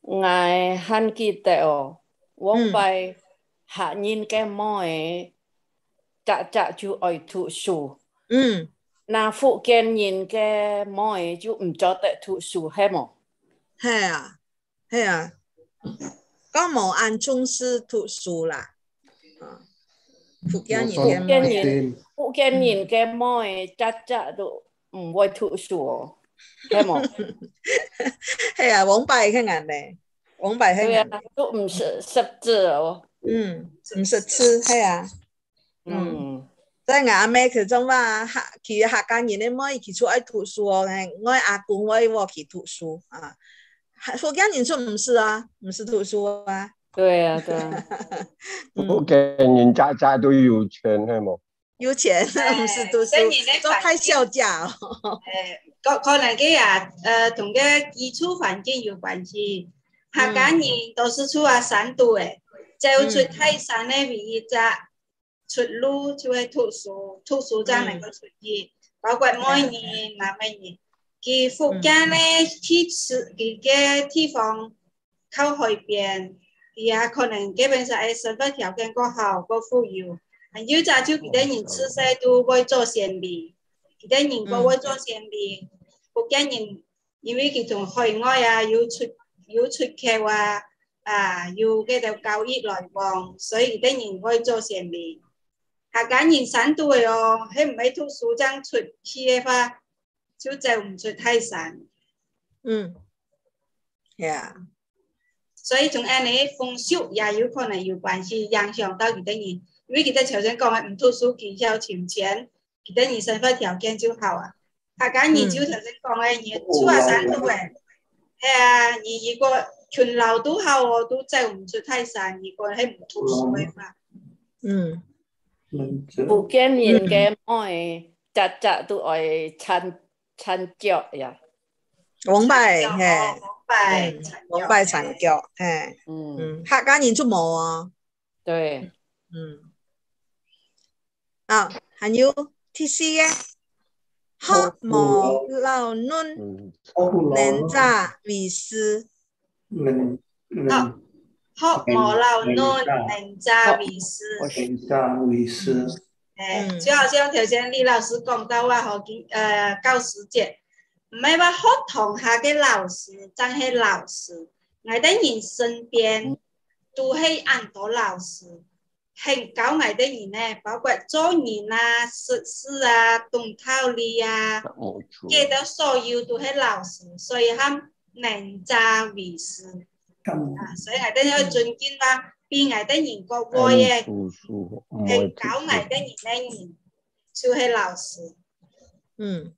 ngai han kỳ tệ oh. Wong hmm. hạ nhìn cái mò ấy chạ chú ỏi thụ sù ừ na phụ kiên nhìn cái mò chú không cho tệ thụ sù hay mò hay à hay à có mò ăn chung sư thụ sù là ờ. phụ kiên nhìn cái mò ấy phụ kiên nhìn cái mò ấy chạ chạ độ không vui thụ sù hay mò [laughs] hay à vốn bài cái ngàn này vốn bài hay ngàn tụ không à? sập sập chữ 嗯，唔是吃系啊，嗯，即系阿妹佢讲话，客，佢客家人的妹，佢出爱读书，我阿公我我去读书啊。客家人就唔是啊，唔是读书啊？对啊，对啊。客 [laughs] 家人家家都有钱系冇？有钱，唔是读书，做太小家。诶，可可能佢啊，诶，同个基础环境有关系。客家人都是出啊山度诶。在出泰山呢，唯一一个出路，就是土书，土书庄那个村儿，包括每年、那每年，其福建呢，其次，其他地方靠海边，也可能基本上生活条件比较高、够富裕。还有个，就有得人吃些都会做咸鱼，有得人不会做咸鱼，福建人因为佮从海外啊，有出有出去哇。啊，要继续交易来往，所以一定也不会做善美。下个年生多个哦，还毋会读书，将出去的话，就再毋出太山。嗯，是啊。所以从安尼风俗也有可能有关系影响到你。因为其他城市讲的毋读书，技巧欠钱，其他日常生活条件就好啊。下个年就城市讲的，你出啊山多远，是啊，你如果。全樓都係我都真係唔出梯散，一個人係唔吐水嘛。嗯，福建人嘅愛，扎扎都愛撐撐腳呀。往拜，係往拜，往拜撐腳，係。嗯，客家人出冇啊。對，嗯。啊，還有 T C 嘅。黑毛老嫩，人渣為師。嗯，好，好我老脓，能查微师。能查微师，诶，就好像条件李老师讲到话，好，诶教师节，唔系话学堂下嘅老师，真系老师。爱的人身边，都系很多老师。很高矮的人呢，包括做人啊、做事啊、洞察力啊，记得所有都系老师，所以喊。能渣為師。啊，所以係得有進堅話，變係得研國威嘅，係搞藝得研呢研，笑起老師。Hmm.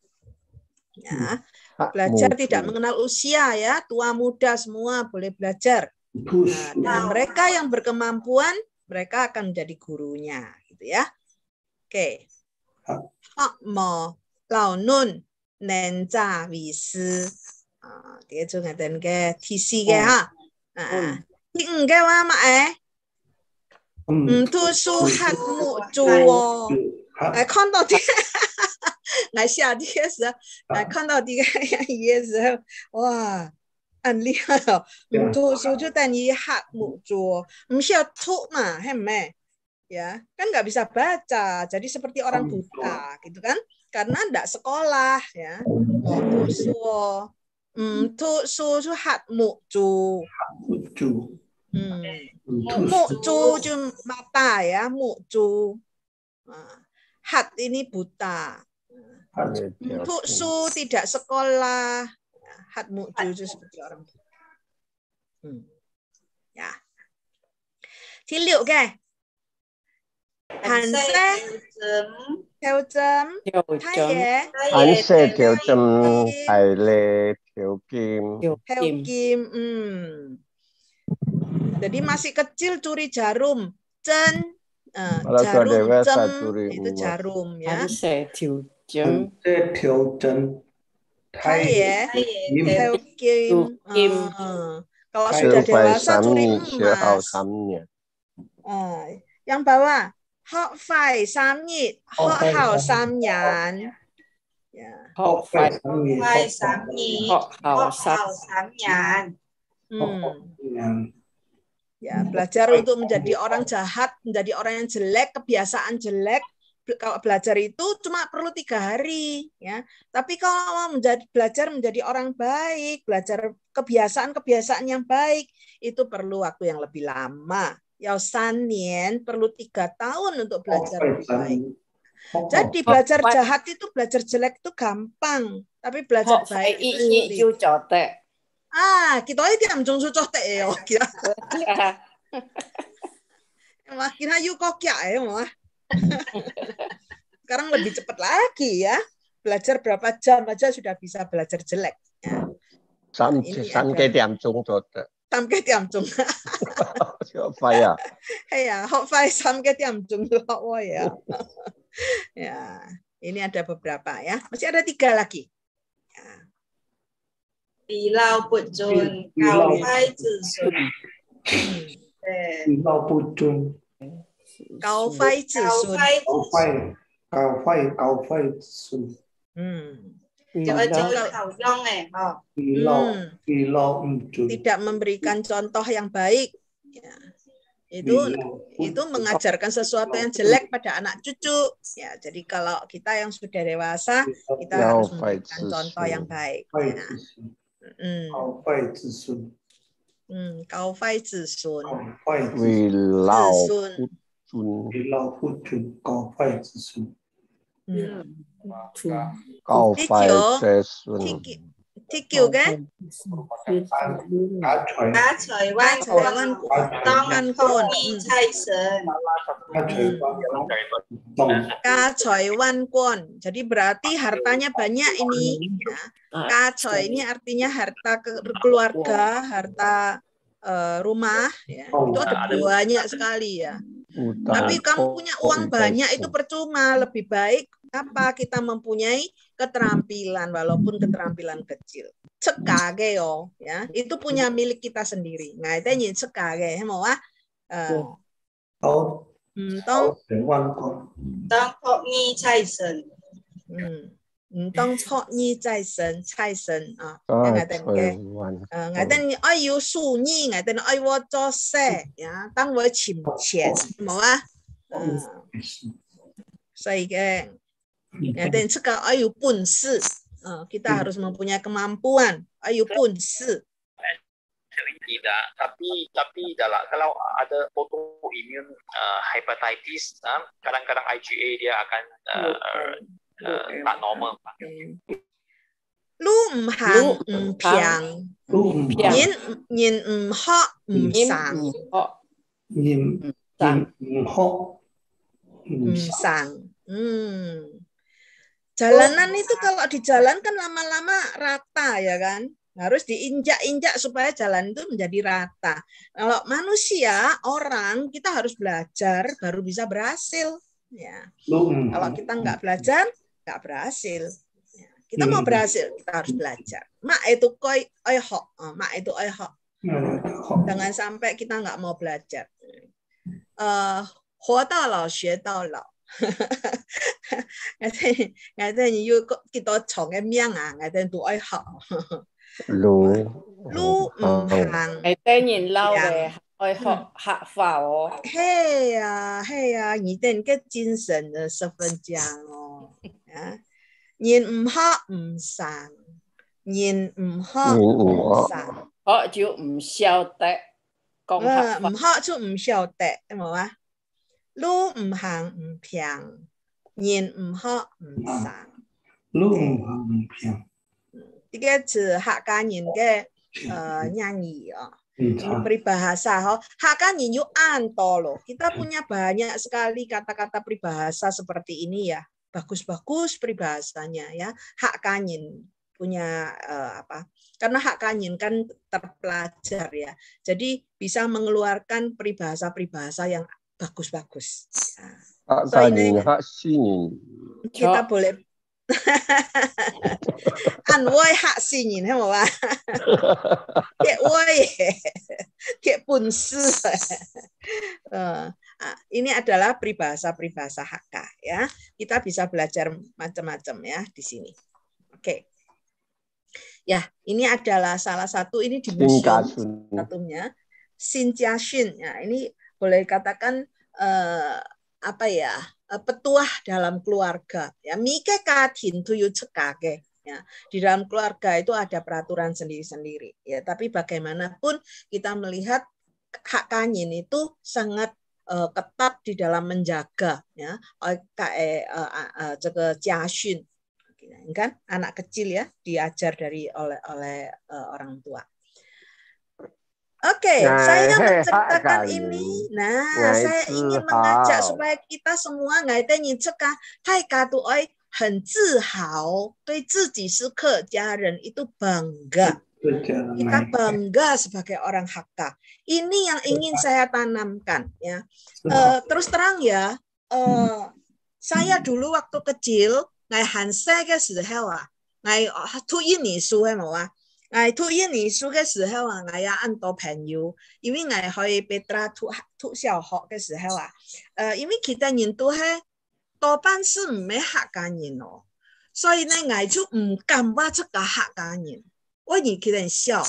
Ya, belajar tidak mengenal usia ya, tua muda semua boleh belajar. Nah, dan mereka yang berkemampuan, mereka akan menjadi gurunya, gitu ya. Oke. Okay. Mo, lao nun, nen za ya [laughs] [laughs] [laughs] kan nggak bisa baca, jadi seperti orang buta gitu kan? Karena nggak sekolah ya. oh, 嗯，tu su tu hat mu ju. Mu ju. Hmm. Mu ju ju mata ya, mu ju. Hat ini buta. Tu su tidak sekolah. Hat mu ju itu seperti orang buta. Hmm. Ya. Ciliu ke? Hàn sẽ theo chấm thay thế Hàn sẽ theo chấm thay lệ Heo Kim. Heo Kim. Heo Kim. Hmm. Jadi masih kecil curi jarum. Cen. Uh, jarum cem, itu jarum ya. Jeng. Hai ya. Heo Kim. Kim. Eh. Kalau sudah dewasa curi ya, emas. Oh, yang bawah. Hok fai samnyi. Hok hao samnyan. Ya. 學費費審議，學校審人。Hmm. Ya, belajar untuk menjadi orang jahat, menjadi orang yang jelek, kebiasaan jelek. Kalau belajar itu cuma perlu tiga hari, ya. Tapi kalau mau menjadi belajar menjadi orang baik, belajar kebiasaan-kebiasaan yang baik, itu perlu waktu yang lebih lama. Ya, sanian perlu tiga tahun untuk belajar oh, lebih baik. Jadi belajar jahat itu belajar jelek itu gampang, tapi belajar baik itu sulit. Ah, kita ini tidak menjung sucoh ya? Oh, yo kita. [laughs] Wah, kita yuk kok ya, mah. Sekarang lebih cepat lagi ya. Belajar berapa jam aja sudah bisa belajar jelek. Ya. Sampai sampai diamjung cote. 三幾點鐘？學費啊！係啊，學費三幾點鐘 loh ya. [laughs] Iya, ya. [laughs] ya, ini ada beberapa ya. Masih ada tiga lagi. Ya. Bilau pujun, kau fai zisun. Bilau pujun. Kau fai zisun. Kau fai, kau fai, kau fai zisun. Hmm tidak memberikan iya. contoh yang baik ya. itu iya. itu mengajarkan sesuatu yang jelek pada anak cucu ya jadi kalau kita yang sudah dewasa iya. kita ya, harus memberikan contoh yang baik ya. hmm. 嗯，高快子孙，为老子孙，为老不尊，高快子孙。嗯。Kau kan? Jadi berarti hartanya banyak ini. Cá ah, ini artinya harta keluarga, harta eh, rumah. Ya. Itu ada banyak sekali ya. Utang. Tapi kamu punya oh, uang oh, banyak oh. itu percuma. Lebih baik apa kita mempunyai keterampilan walaupun keterampilan kecil. Sekage yo ya itu punya milik kita sendiri. Nah itu yang sekage ya, mau ah. Eh. Oh. 唔通，等我，等我咪再生。嗯。Hmm, 唔當初二再生，再生啊！我等嘅，誒，我等愛要數二，我等愛我做事呀，當我存錢，冇啊，嗯，所以嘅，我等這個愛有本事，嗯，kita harus mempunyai tapi tapi dalam kalau ada autoimmune uh, hepatitis, uh, kadang-kadang IgA dia akan uh, Eh, tak normal panggil. Hmm. Oh. itu kalau di jalan kan lama-lama rata ya kan? Harus diinjak-injak supaya jalan itu menjadi rata. Kalau manusia, orang, kita harus belajar baru bisa berhasil. Ya. Kalau kita nggak belajar, nggak berhasil. Ya, kita mau hmm. berhasil, kita harus belajar. Mak itu koi oiho, oh, mak itu oiho. dengan hmm. sampai kita nggak mau belajar. Eh, ho dao lao, xue dao lao. Ngaten, ngaten, yu kita chong em ah, [laughs] oh. mm, yang ah, eh, ngaten tu oiho. Lu, lu, hang. Ngaten yin lao de. Oi, hot, hot, hmm. fao. Hey, ya, hey, ya, ngaten ke jinsen de eh, sefen Lu ini 啊，然唔黑唔神，然唔黑唔神，學就唔曉得講黑法。唔學就唔曉得，有冇啊？路唔行唔平，然唔黑唔神。路唔行唔平，呢個係客家人嘅誒英語啊。peribahasa ho. Hakanya you lo, Kita punya banyak sekali kata-kata peribahasa seperti ini ya bagus-bagus peribahasanya ya hak kanyin punya uh, apa karena hak kanyin kan terpelajar ya jadi bisa mengeluarkan peribahasa-peribahasa yang bagus-bagus hak so, kanyin kan hak sinyin kita boleh ăn [laughs] woi hak sinyin nhìn thấy kayak woi kayak punsu [laughs] eh, Ah, ini adalah peribahasa-peribahasa Hakka ya. Kita bisa belajar macam-macam ya di sini. Oke. Okay. Ya, ini adalah salah satu ini di museum satunya Sinjashin Ya, ini boleh dikatakan eh, apa ya? Eh, petuah dalam keluarga ya mike katin tuyu cekake ya di dalam keluarga itu ada peraturan sendiri-sendiri ya tapi bagaimanapun kita melihat hak kanyin itu sangat Eh, ketat di dalam menjaga ya eh, kayak uh, uh, uh, jiaxun kan anak kecil ya diajar dari oleh oleh uh, orang tua. Oke, okay, nah, saya [laughs] menceritakan he, ini. Nah, nah saya ingin mengajak supaya kita semua nggak ada nyiceka. Hai katu oi, itu bangga kita bangga sebagai orang Hakka. Ini yang ingin saya tanamkan ya. Uh, terus terang ya, uh, saya hmm. dulu waktu kecil ngai hanse ke sehewa, ngai tu ini suwe mawa. Ngai tu ini suwe sehewa ngai ya an penyu. Ini ngai hoi petra tu tu xiao ho ke sehewa. Eh ini kita nyentuh tu he to ban me hak ga nyin So ini ngai chu mu gan ba zhe nyin. 我年纪人小，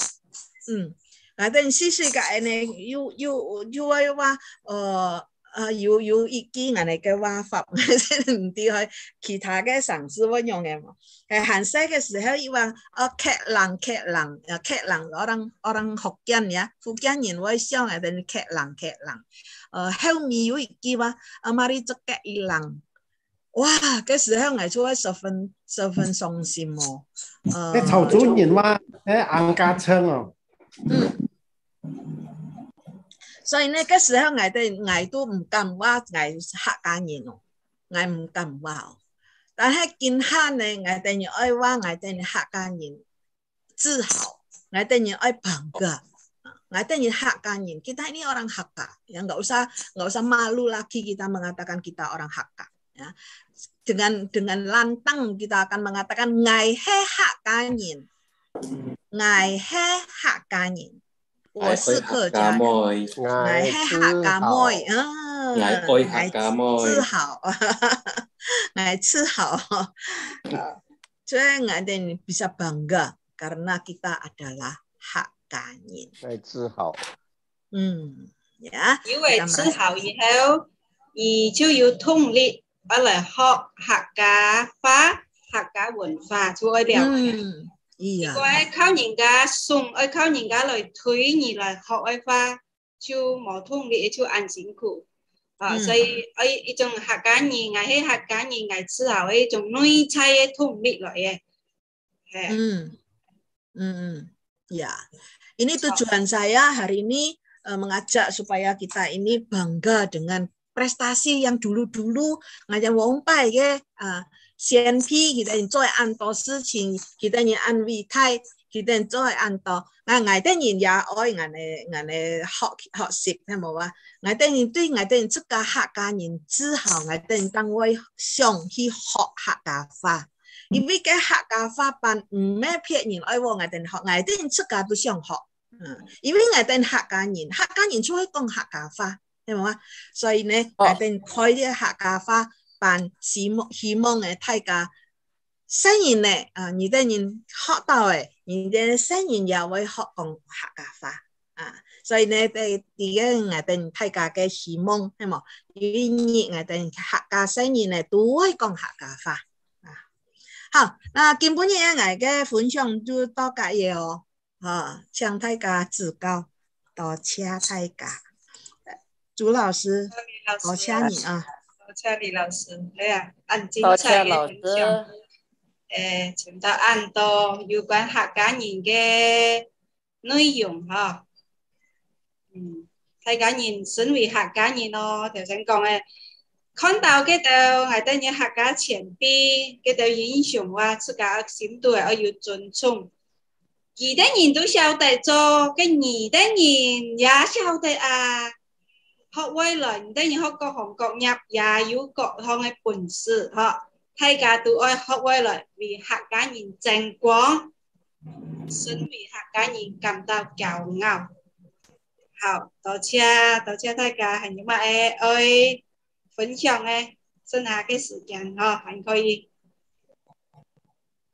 嗯，啊，但细细个，哎，有有有啊，有啊，呃，啊，有有一句，哎，个话法，[laughs] 唔调开其他嘅上司，我用嘅嘛？诶，寒西嘅时候，伊话，呃，客人客人，啊，客人我人我 n 福建人，福建人，我笑嘅，等客人客人，呃后面有一句话，啊，我就做伊人。哇！噶时候挨出来十分十分伤心哦。诶，潮州人嘛，诶，安家村哦。嗯。所以呢，噶时候挨的挨都唔敢话挨吓家人哦，挨唔敢话哦。但系今下呢，挨的人爱话挨的人吓家人，自豪。挨的人爱捧个，挨的人吓家人。kita ini orang Hakka，yang nggak usah nggak usah malu lagi kita mengatakan kita orang Hakka。Ya. Dengan dengan lantang kita akan mengatakan ngai he hak kanyin. Ngai he hak kanyin. 我是客家人，来黑客家妹，嗯，来开客家妹，自豪，来自豪，所以 ngaden bisa bangga karena kita adalah hak kanyin. 来自豪，嗯，呀，因为自豪以后，你就有动力 đó là họ hạ cá phá hạ cá quần phá chú ơi đèo thì cô ấy khao nhìn cá sung ơi khao nhìn cá lời thúy nhì là họ ơi phá chú mỏ thung lý chú ăn chính cụ à xây ấy ý chồng hạ cá nhì ngày hết hạ cá nhì ngày sư hảo ấy chồng nuôi chay ấy thung lý loại ấy ừ ừ ya dạ. ini tujuan saya hari ini uh, mengajak supaya kita ini bangga dengan prestasi yang dulu-dulu ngajak wong pai ke à 先批佢哋做很多事情，佢哋人安慰太，佢哋做很多。我我哋人也愛我哋我哋學學習，係冇啊？我哋人對我哋人出家客家人之後，我哋人當位想去學客家話。因為嘅客家話班唔咩撇人愛我我哋學，我哋人出家都想學。嗯，因為我哋客家人，客家人就會講客家話。系啊，所以呢，我哋开啲客家花办喜希望嘅大家新人呢，啊，你哋人学到嘅，你哋新人又会学讲客家话，啊，所以呢，第家二日定梯架嘅希望，系冇？而呢我哋客家新人呢，都会讲客家话，啊。好，嗱，今本日我嘅分享就多咁嘢哦。啊，想大家指教，多谢大家。朱老师，我加你啊！我加李老师，对呀，按精彩也很诶，请大家按多有关客家人的内容哈。嗯，客家人身为客家人哦，头先讲诶，看到搿度外头人客家前辈搿度英雄啊，自家心度系要尊重。几代人都晓得做，搿二代人也晓得啊。学威来，唔等于学各行各业，也有各行嘅本事。嗬，大家都爱学威来，为客家人争光，使俾客家人感到骄傲。好，多谢多谢大家，系你咪去分享嘅，剩下嘅时间嗬，还可以。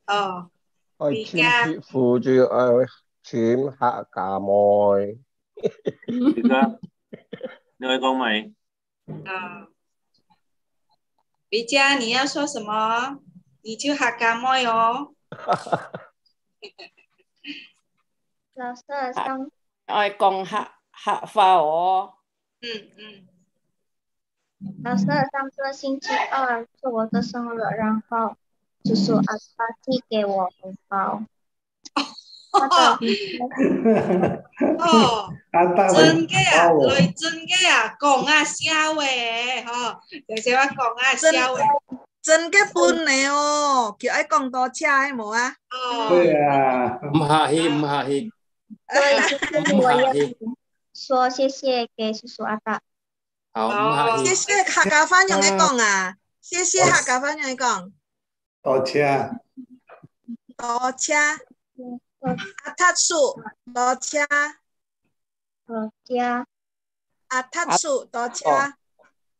哦，而家辅助我全客家妹。[laughs] 会讲妹，啊！回家你要说什么？你就哈感冒哟，老师，上爱公哈哈发哦。嗯嗯，老师，上个星期二是我的生日，然后就是阿爸寄给我红包。哦，哦，真格啊，来真格啊，讲啊，笑话，哦，认识我讲啊，笑话。真格分呢哦，叫爱讲多车，好冇啊？哦，对啊，马戏，马戏。哎，我也说谢谢给叔叔阿爸，好，谢谢客家话用你讲啊，谢谢客家话用你讲，多车，多车。Atatsu đó cha. Đó cha. Atatsu đó cha.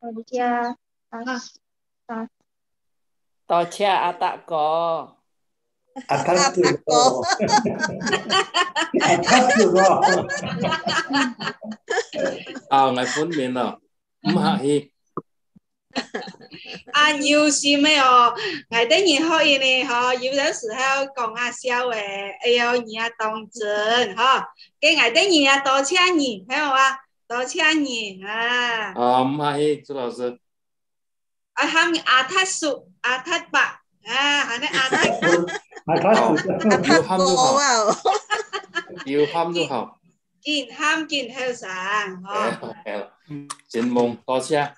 Đó cha. Đó cha atako. Atatsu đó. [laughs] Atatsu đó. À ngày phun miền nào. Mà hi. 啊，要是咩哦，我等然可以呢，嗬，有的時候講下笑誒，哎呦，你啊當真，嗬，跟我等然啊多謝你，還有啊，多謝你啊。啊，唔係，朱老師。啊，喊阿塔叔，阿塔伯，啊，喊你阿塔。阿塔叔，要喊都好。要喊都好。健喊健後生，嗬。健夢，多謝。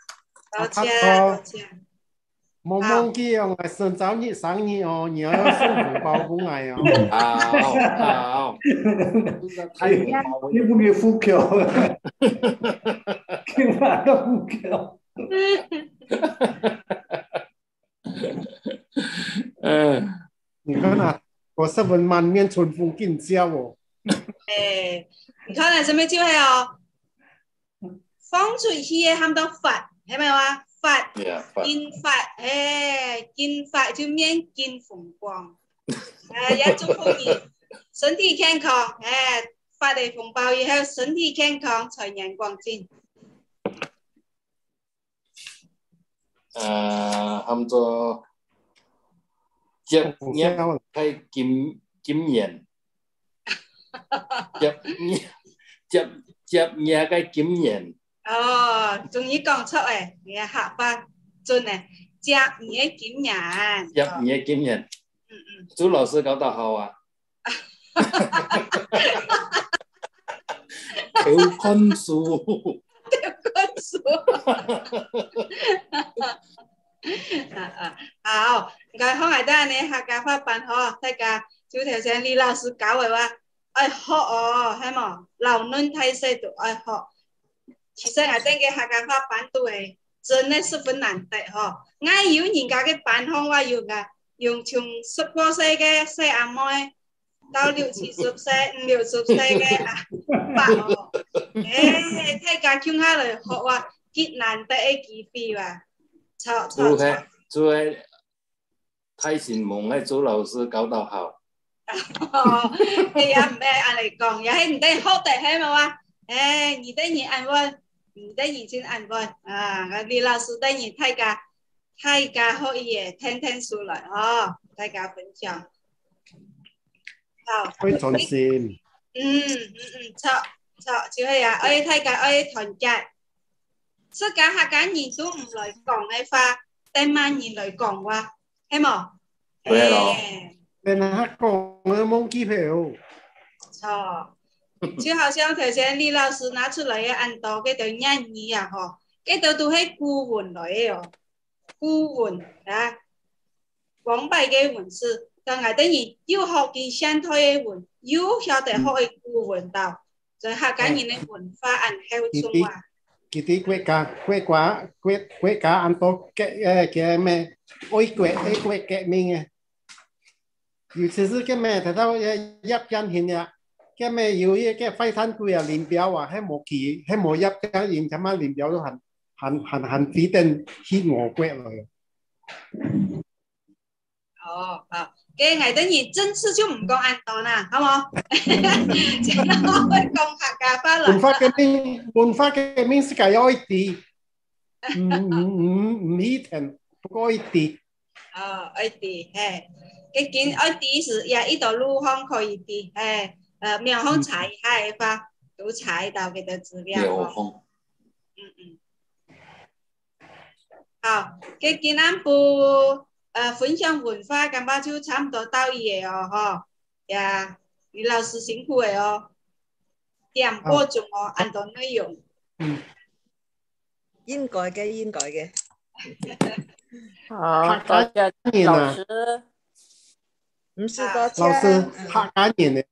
多謝多謝。冇忘記哦，我順手熱生意哦，然後辛苦包工藝哦。好，好。你唔要呼叫，叫埋都呼叫。嗯，你看啊，我是文滿面春風更焦哦。誒，你看啊，什麼機會哦？風水起嘅喊到發。thế mày hoa phạt yeah, dạ, kinh phạt ê kinh phạt chứ miên kinh phùng quang [laughs] à giá dạ, chúc phúc gì sân thi khen khó à phạt để phùng bao gì hết sân thi khen khó trời nhàn quang trinh à hôm cho chấp nhé hay kim kim nhận chấp chấp chấp nhé cái kim nhận ờ chúng ý còn sợ ấy nghe hạ ba chun này chắc nghĩa kiếm nhà chắc ờ. nghĩa kiếm nhà ừ, ừ. chú lão sư có tao hầu à thiếu số thiếu con số [laughs] à à đây này hạ cà phê bàn họ thay cả chú theo xem đi ai họ hay mà lão 其實我哋嘅客家話版都係真係十分難得嗬。我有人家嘅版方話要嘅，用從十個歲嘅細阿妹到六七十歲、五六十歲嘅阿伯哦。誒，睇家鄉下嚟學話，極難得嘅機會哇！錯錯錯！做嘅太善忘嘅做老師搞到好。哦，係啊，唔係我嚟講，又係唔得學得係咪話？誒，而得而安穩。đã nhìn trên anh vơi à vì là số đã nhìn thay cả thay cả hội ye thiên thiên số lại à thay cả phân chia sao phải thuận xin ừ ừ ừ sao sao chứ hay à ơi thay cả ơi thuận chạy sức cả hai cái nhìn xuống lại còn hay pha tem ma nhìn lại còn qua em à Thế rồi. Nên là hát còn mông chi phiểu. Chào. 就好像頭先李老師拿出來嘅按到嗰條英語啊，嗬，嗰度都係古文來嘅哦，古文啊，廣幣嘅文字，就係等於要學見現代嘅文，要曉得學嘅古文道，就客家人嘅文化按後中華。佢啲國家國家國國家按到嘅誒嘅咩愛國愛國革命嘅，尤其是嘅咩，睇到一一變現嘅。嘅咩要嘅嘅揮身佢又練表話喺冇期喺冇入嘅現咁啊練表都很很很很指定 hit 我骨嚟。哦啊，嘅魏等怡真係超唔覺眼當啊，好冇？請我講客家翻嚟。換法嘅面，換法嘅面世界有一啲，唔唔唔唔一定，不過一啲。哦，一啲，誒，嘅見一啲是也一道路向可以啲，誒。呃，苗红菜叶下油菜到尾都知了哦。苗红，嗯嗯，好，今给阿部呃分享文化，今日就差不多到依个哦，哈呀，李老师辛苦了哦，点播中哦，按到内容。嗯，应该嘅，应该嘅。好，感谢老师，唔是多谢，老师，好，感谢你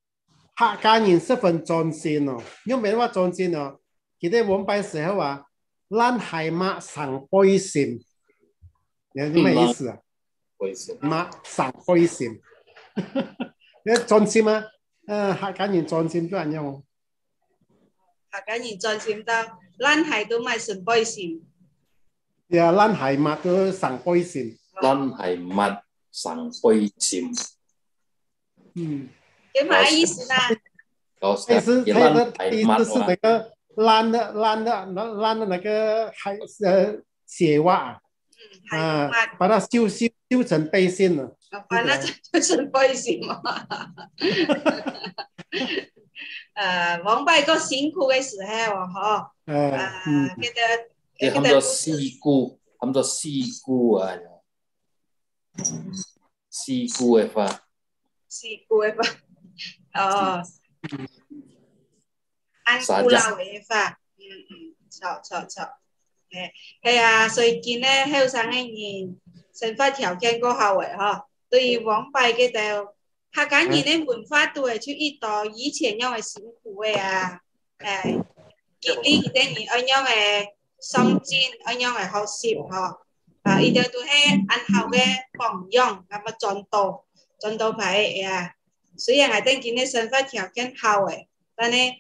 客家人十分忠心哦，有咩话忠心哦，佢哋往辈时候话：，攞鞋袜上背心，有啲咩意思啊？背心。袜上背心。[laughs] 你忠心吗？啊，客家人忠心都系用。客家人忠心到，攞鞋都唔系上背心。呀，攞鞋袜都上背心，攞鞋袜上背心。嗯。什么意思呢？意思，他的意思是那个烂的烂的烂烂的那个鞋呃鞋袜啊，啊把它修修修成背心了，把它修成背心嘛，呃，往摆个辛苦的时候哦，哈，啊，给他，给很多事故，很多事故啊，事故的话，事故的话。ờ ăn cu lao ấy và ừ, ừ. sợ sợ sợ hay à rồi kia nè heo sáng anh nhìn sinh phát hiểu khen cô hậu ấy ha tôi vắng bay cái tàu hạ cá nhìn em ừ. muốn phát tuổi chứ ít đó ý chế nhau là 辛苦 ấy à à kia đi cái nhìn anh nhau là sống chiến anh nhau là học 习 ha à ít đó tôi hay ăn học cái bằng dòng là mà chọn tổ chọn tổ phải à 雖然我哋今日生活條件好嘅，但係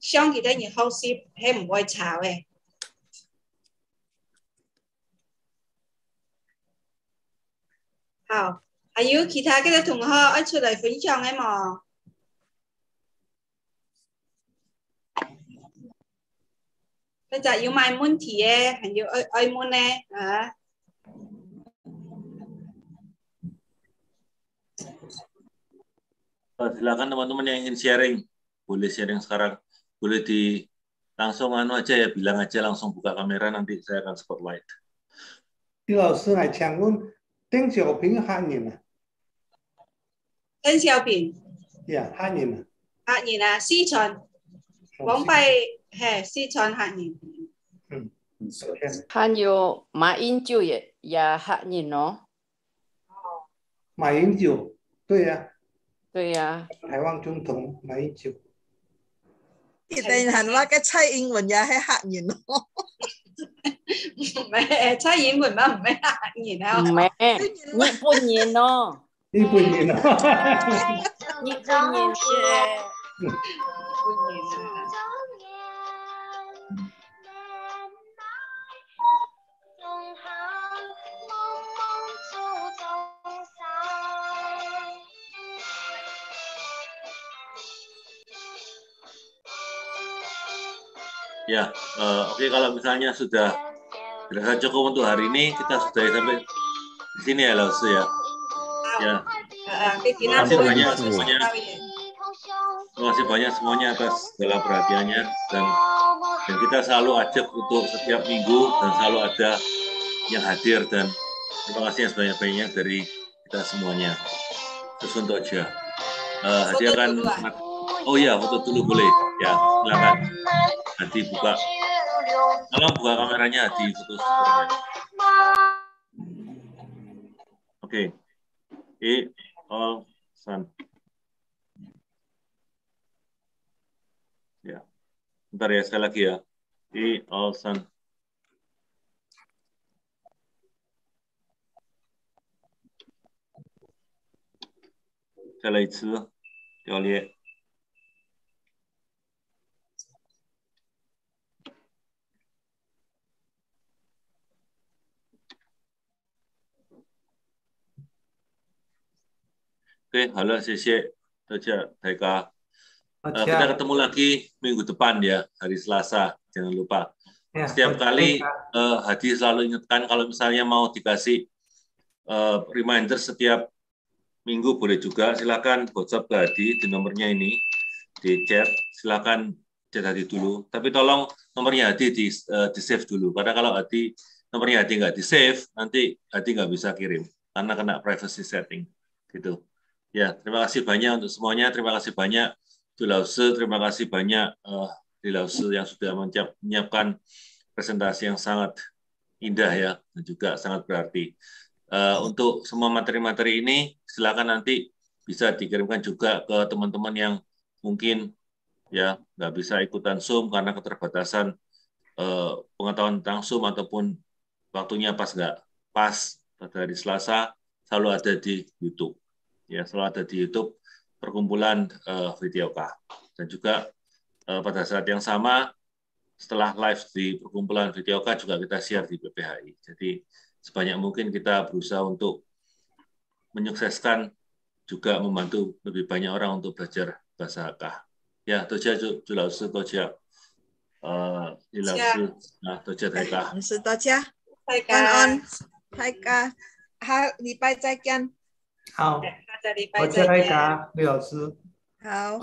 想其他嘢學習係唔會差嘅。好，還有其他嘅同學要出嚟分享嘅冇？佢就要問問題嘅，還要愛愛問咧，啊？Oh, silakan teman-teman yang ingin sharing, boleh sharing sekarang. Boleh di langsung anu aja ya, bilang aja langsung buka kamera nanti saya akan spotlight. Deng Xiaoping Hanyin. Deng Xiaoping. Ya, Hanyin. Hanyin, Sichuan. Wong Bai, he, Sichuan Hanyin. Han yo Ma Ying Jiu ya, ya Hanyin no. Ma Ying Jiu, ya. 對呀、啊。台灣總統馬英九。突然行啦，嘅蔡英文又係黑人咯。唔係，蔡英文嘛唔係黑人啊。唔係，日本人咯。日本人啊。日本人嘅。Ya, uh, oke okay, kalau misalnya sudah dirasa cukup untuk hari ini, kita sudah sampai di sini ya, Lausu ya. Ya. Eh, terima kasih banyak semuanya. Terima kasih banyak semuanya atas segala perhatiannya dan dan kita selalu ajak untuk setiap minggu dan selalu ada yang hadir dan terima kasih yang sebanyak-banyaknya dari kita semuanya. Terus untuk aja. Uh, hadiah oh ya, foto dulu boleh. Ya, silakan. Nanti buka. Tolong buka kameranya di foto Oke. Okay. E all oh, sun. Ya. Bentar ya, sekali lagi ya. E all sun. Sekali lagi, Oke, halo Sese, Toja, Taika. Uh, eh, kita ketemu lagi minggu depan ya, hari Selasa. Jangan lupa. Ya, Setiap kali uh, Hadi selalu ingatkan kalau misalnya mau dikasih uh, reminder setiap minggu boleh juga. Silakan WhatsApp ke Hadi di nomornya ini di chat. Silakan chat Hadi dulu. Tapi tolong nomornya Hadi di uh, di save dulu. Karena kalau Hadi nomornya Hadi nggak di save, nanti Hadi nggak bisa kirim karena kena privacy setting gitu. Ya, terima kasih banyak untuk semuanya. Terima kasih banyak Dulause, terima kasih banyak uh, yang sudah menyiapkan presentasi yang sangat indah ya, dan juga sangat berarti. Uh, untuk semua materi-materi ini, silakan nanti bisa dikirimkan juga ke teman-teman yang mungkin ya nggak bisa ikutan Zoom karena keterbatasan uh, pengetahuan tentang Zoom ataupun waktunya pas nggak pas pada hari Selasa selalu ada di YouTube ya selalu ada di YouTube perkumpulan uh, dan juga uh, pada saat yang sama setelah live di perkumpulan Videoka juga kita share di PPHI. Jadi sebanyak mungkin kita berusaha untuk menyukseskan juga membantu lebih banyak orang untuk belajar bahasa Kah. Ya, toja julausu toja. Uh, eh, ilausu nah toja Hai Toja. Taika. On. Taika. 好，礼拜再见。好，我再一下李老师。好，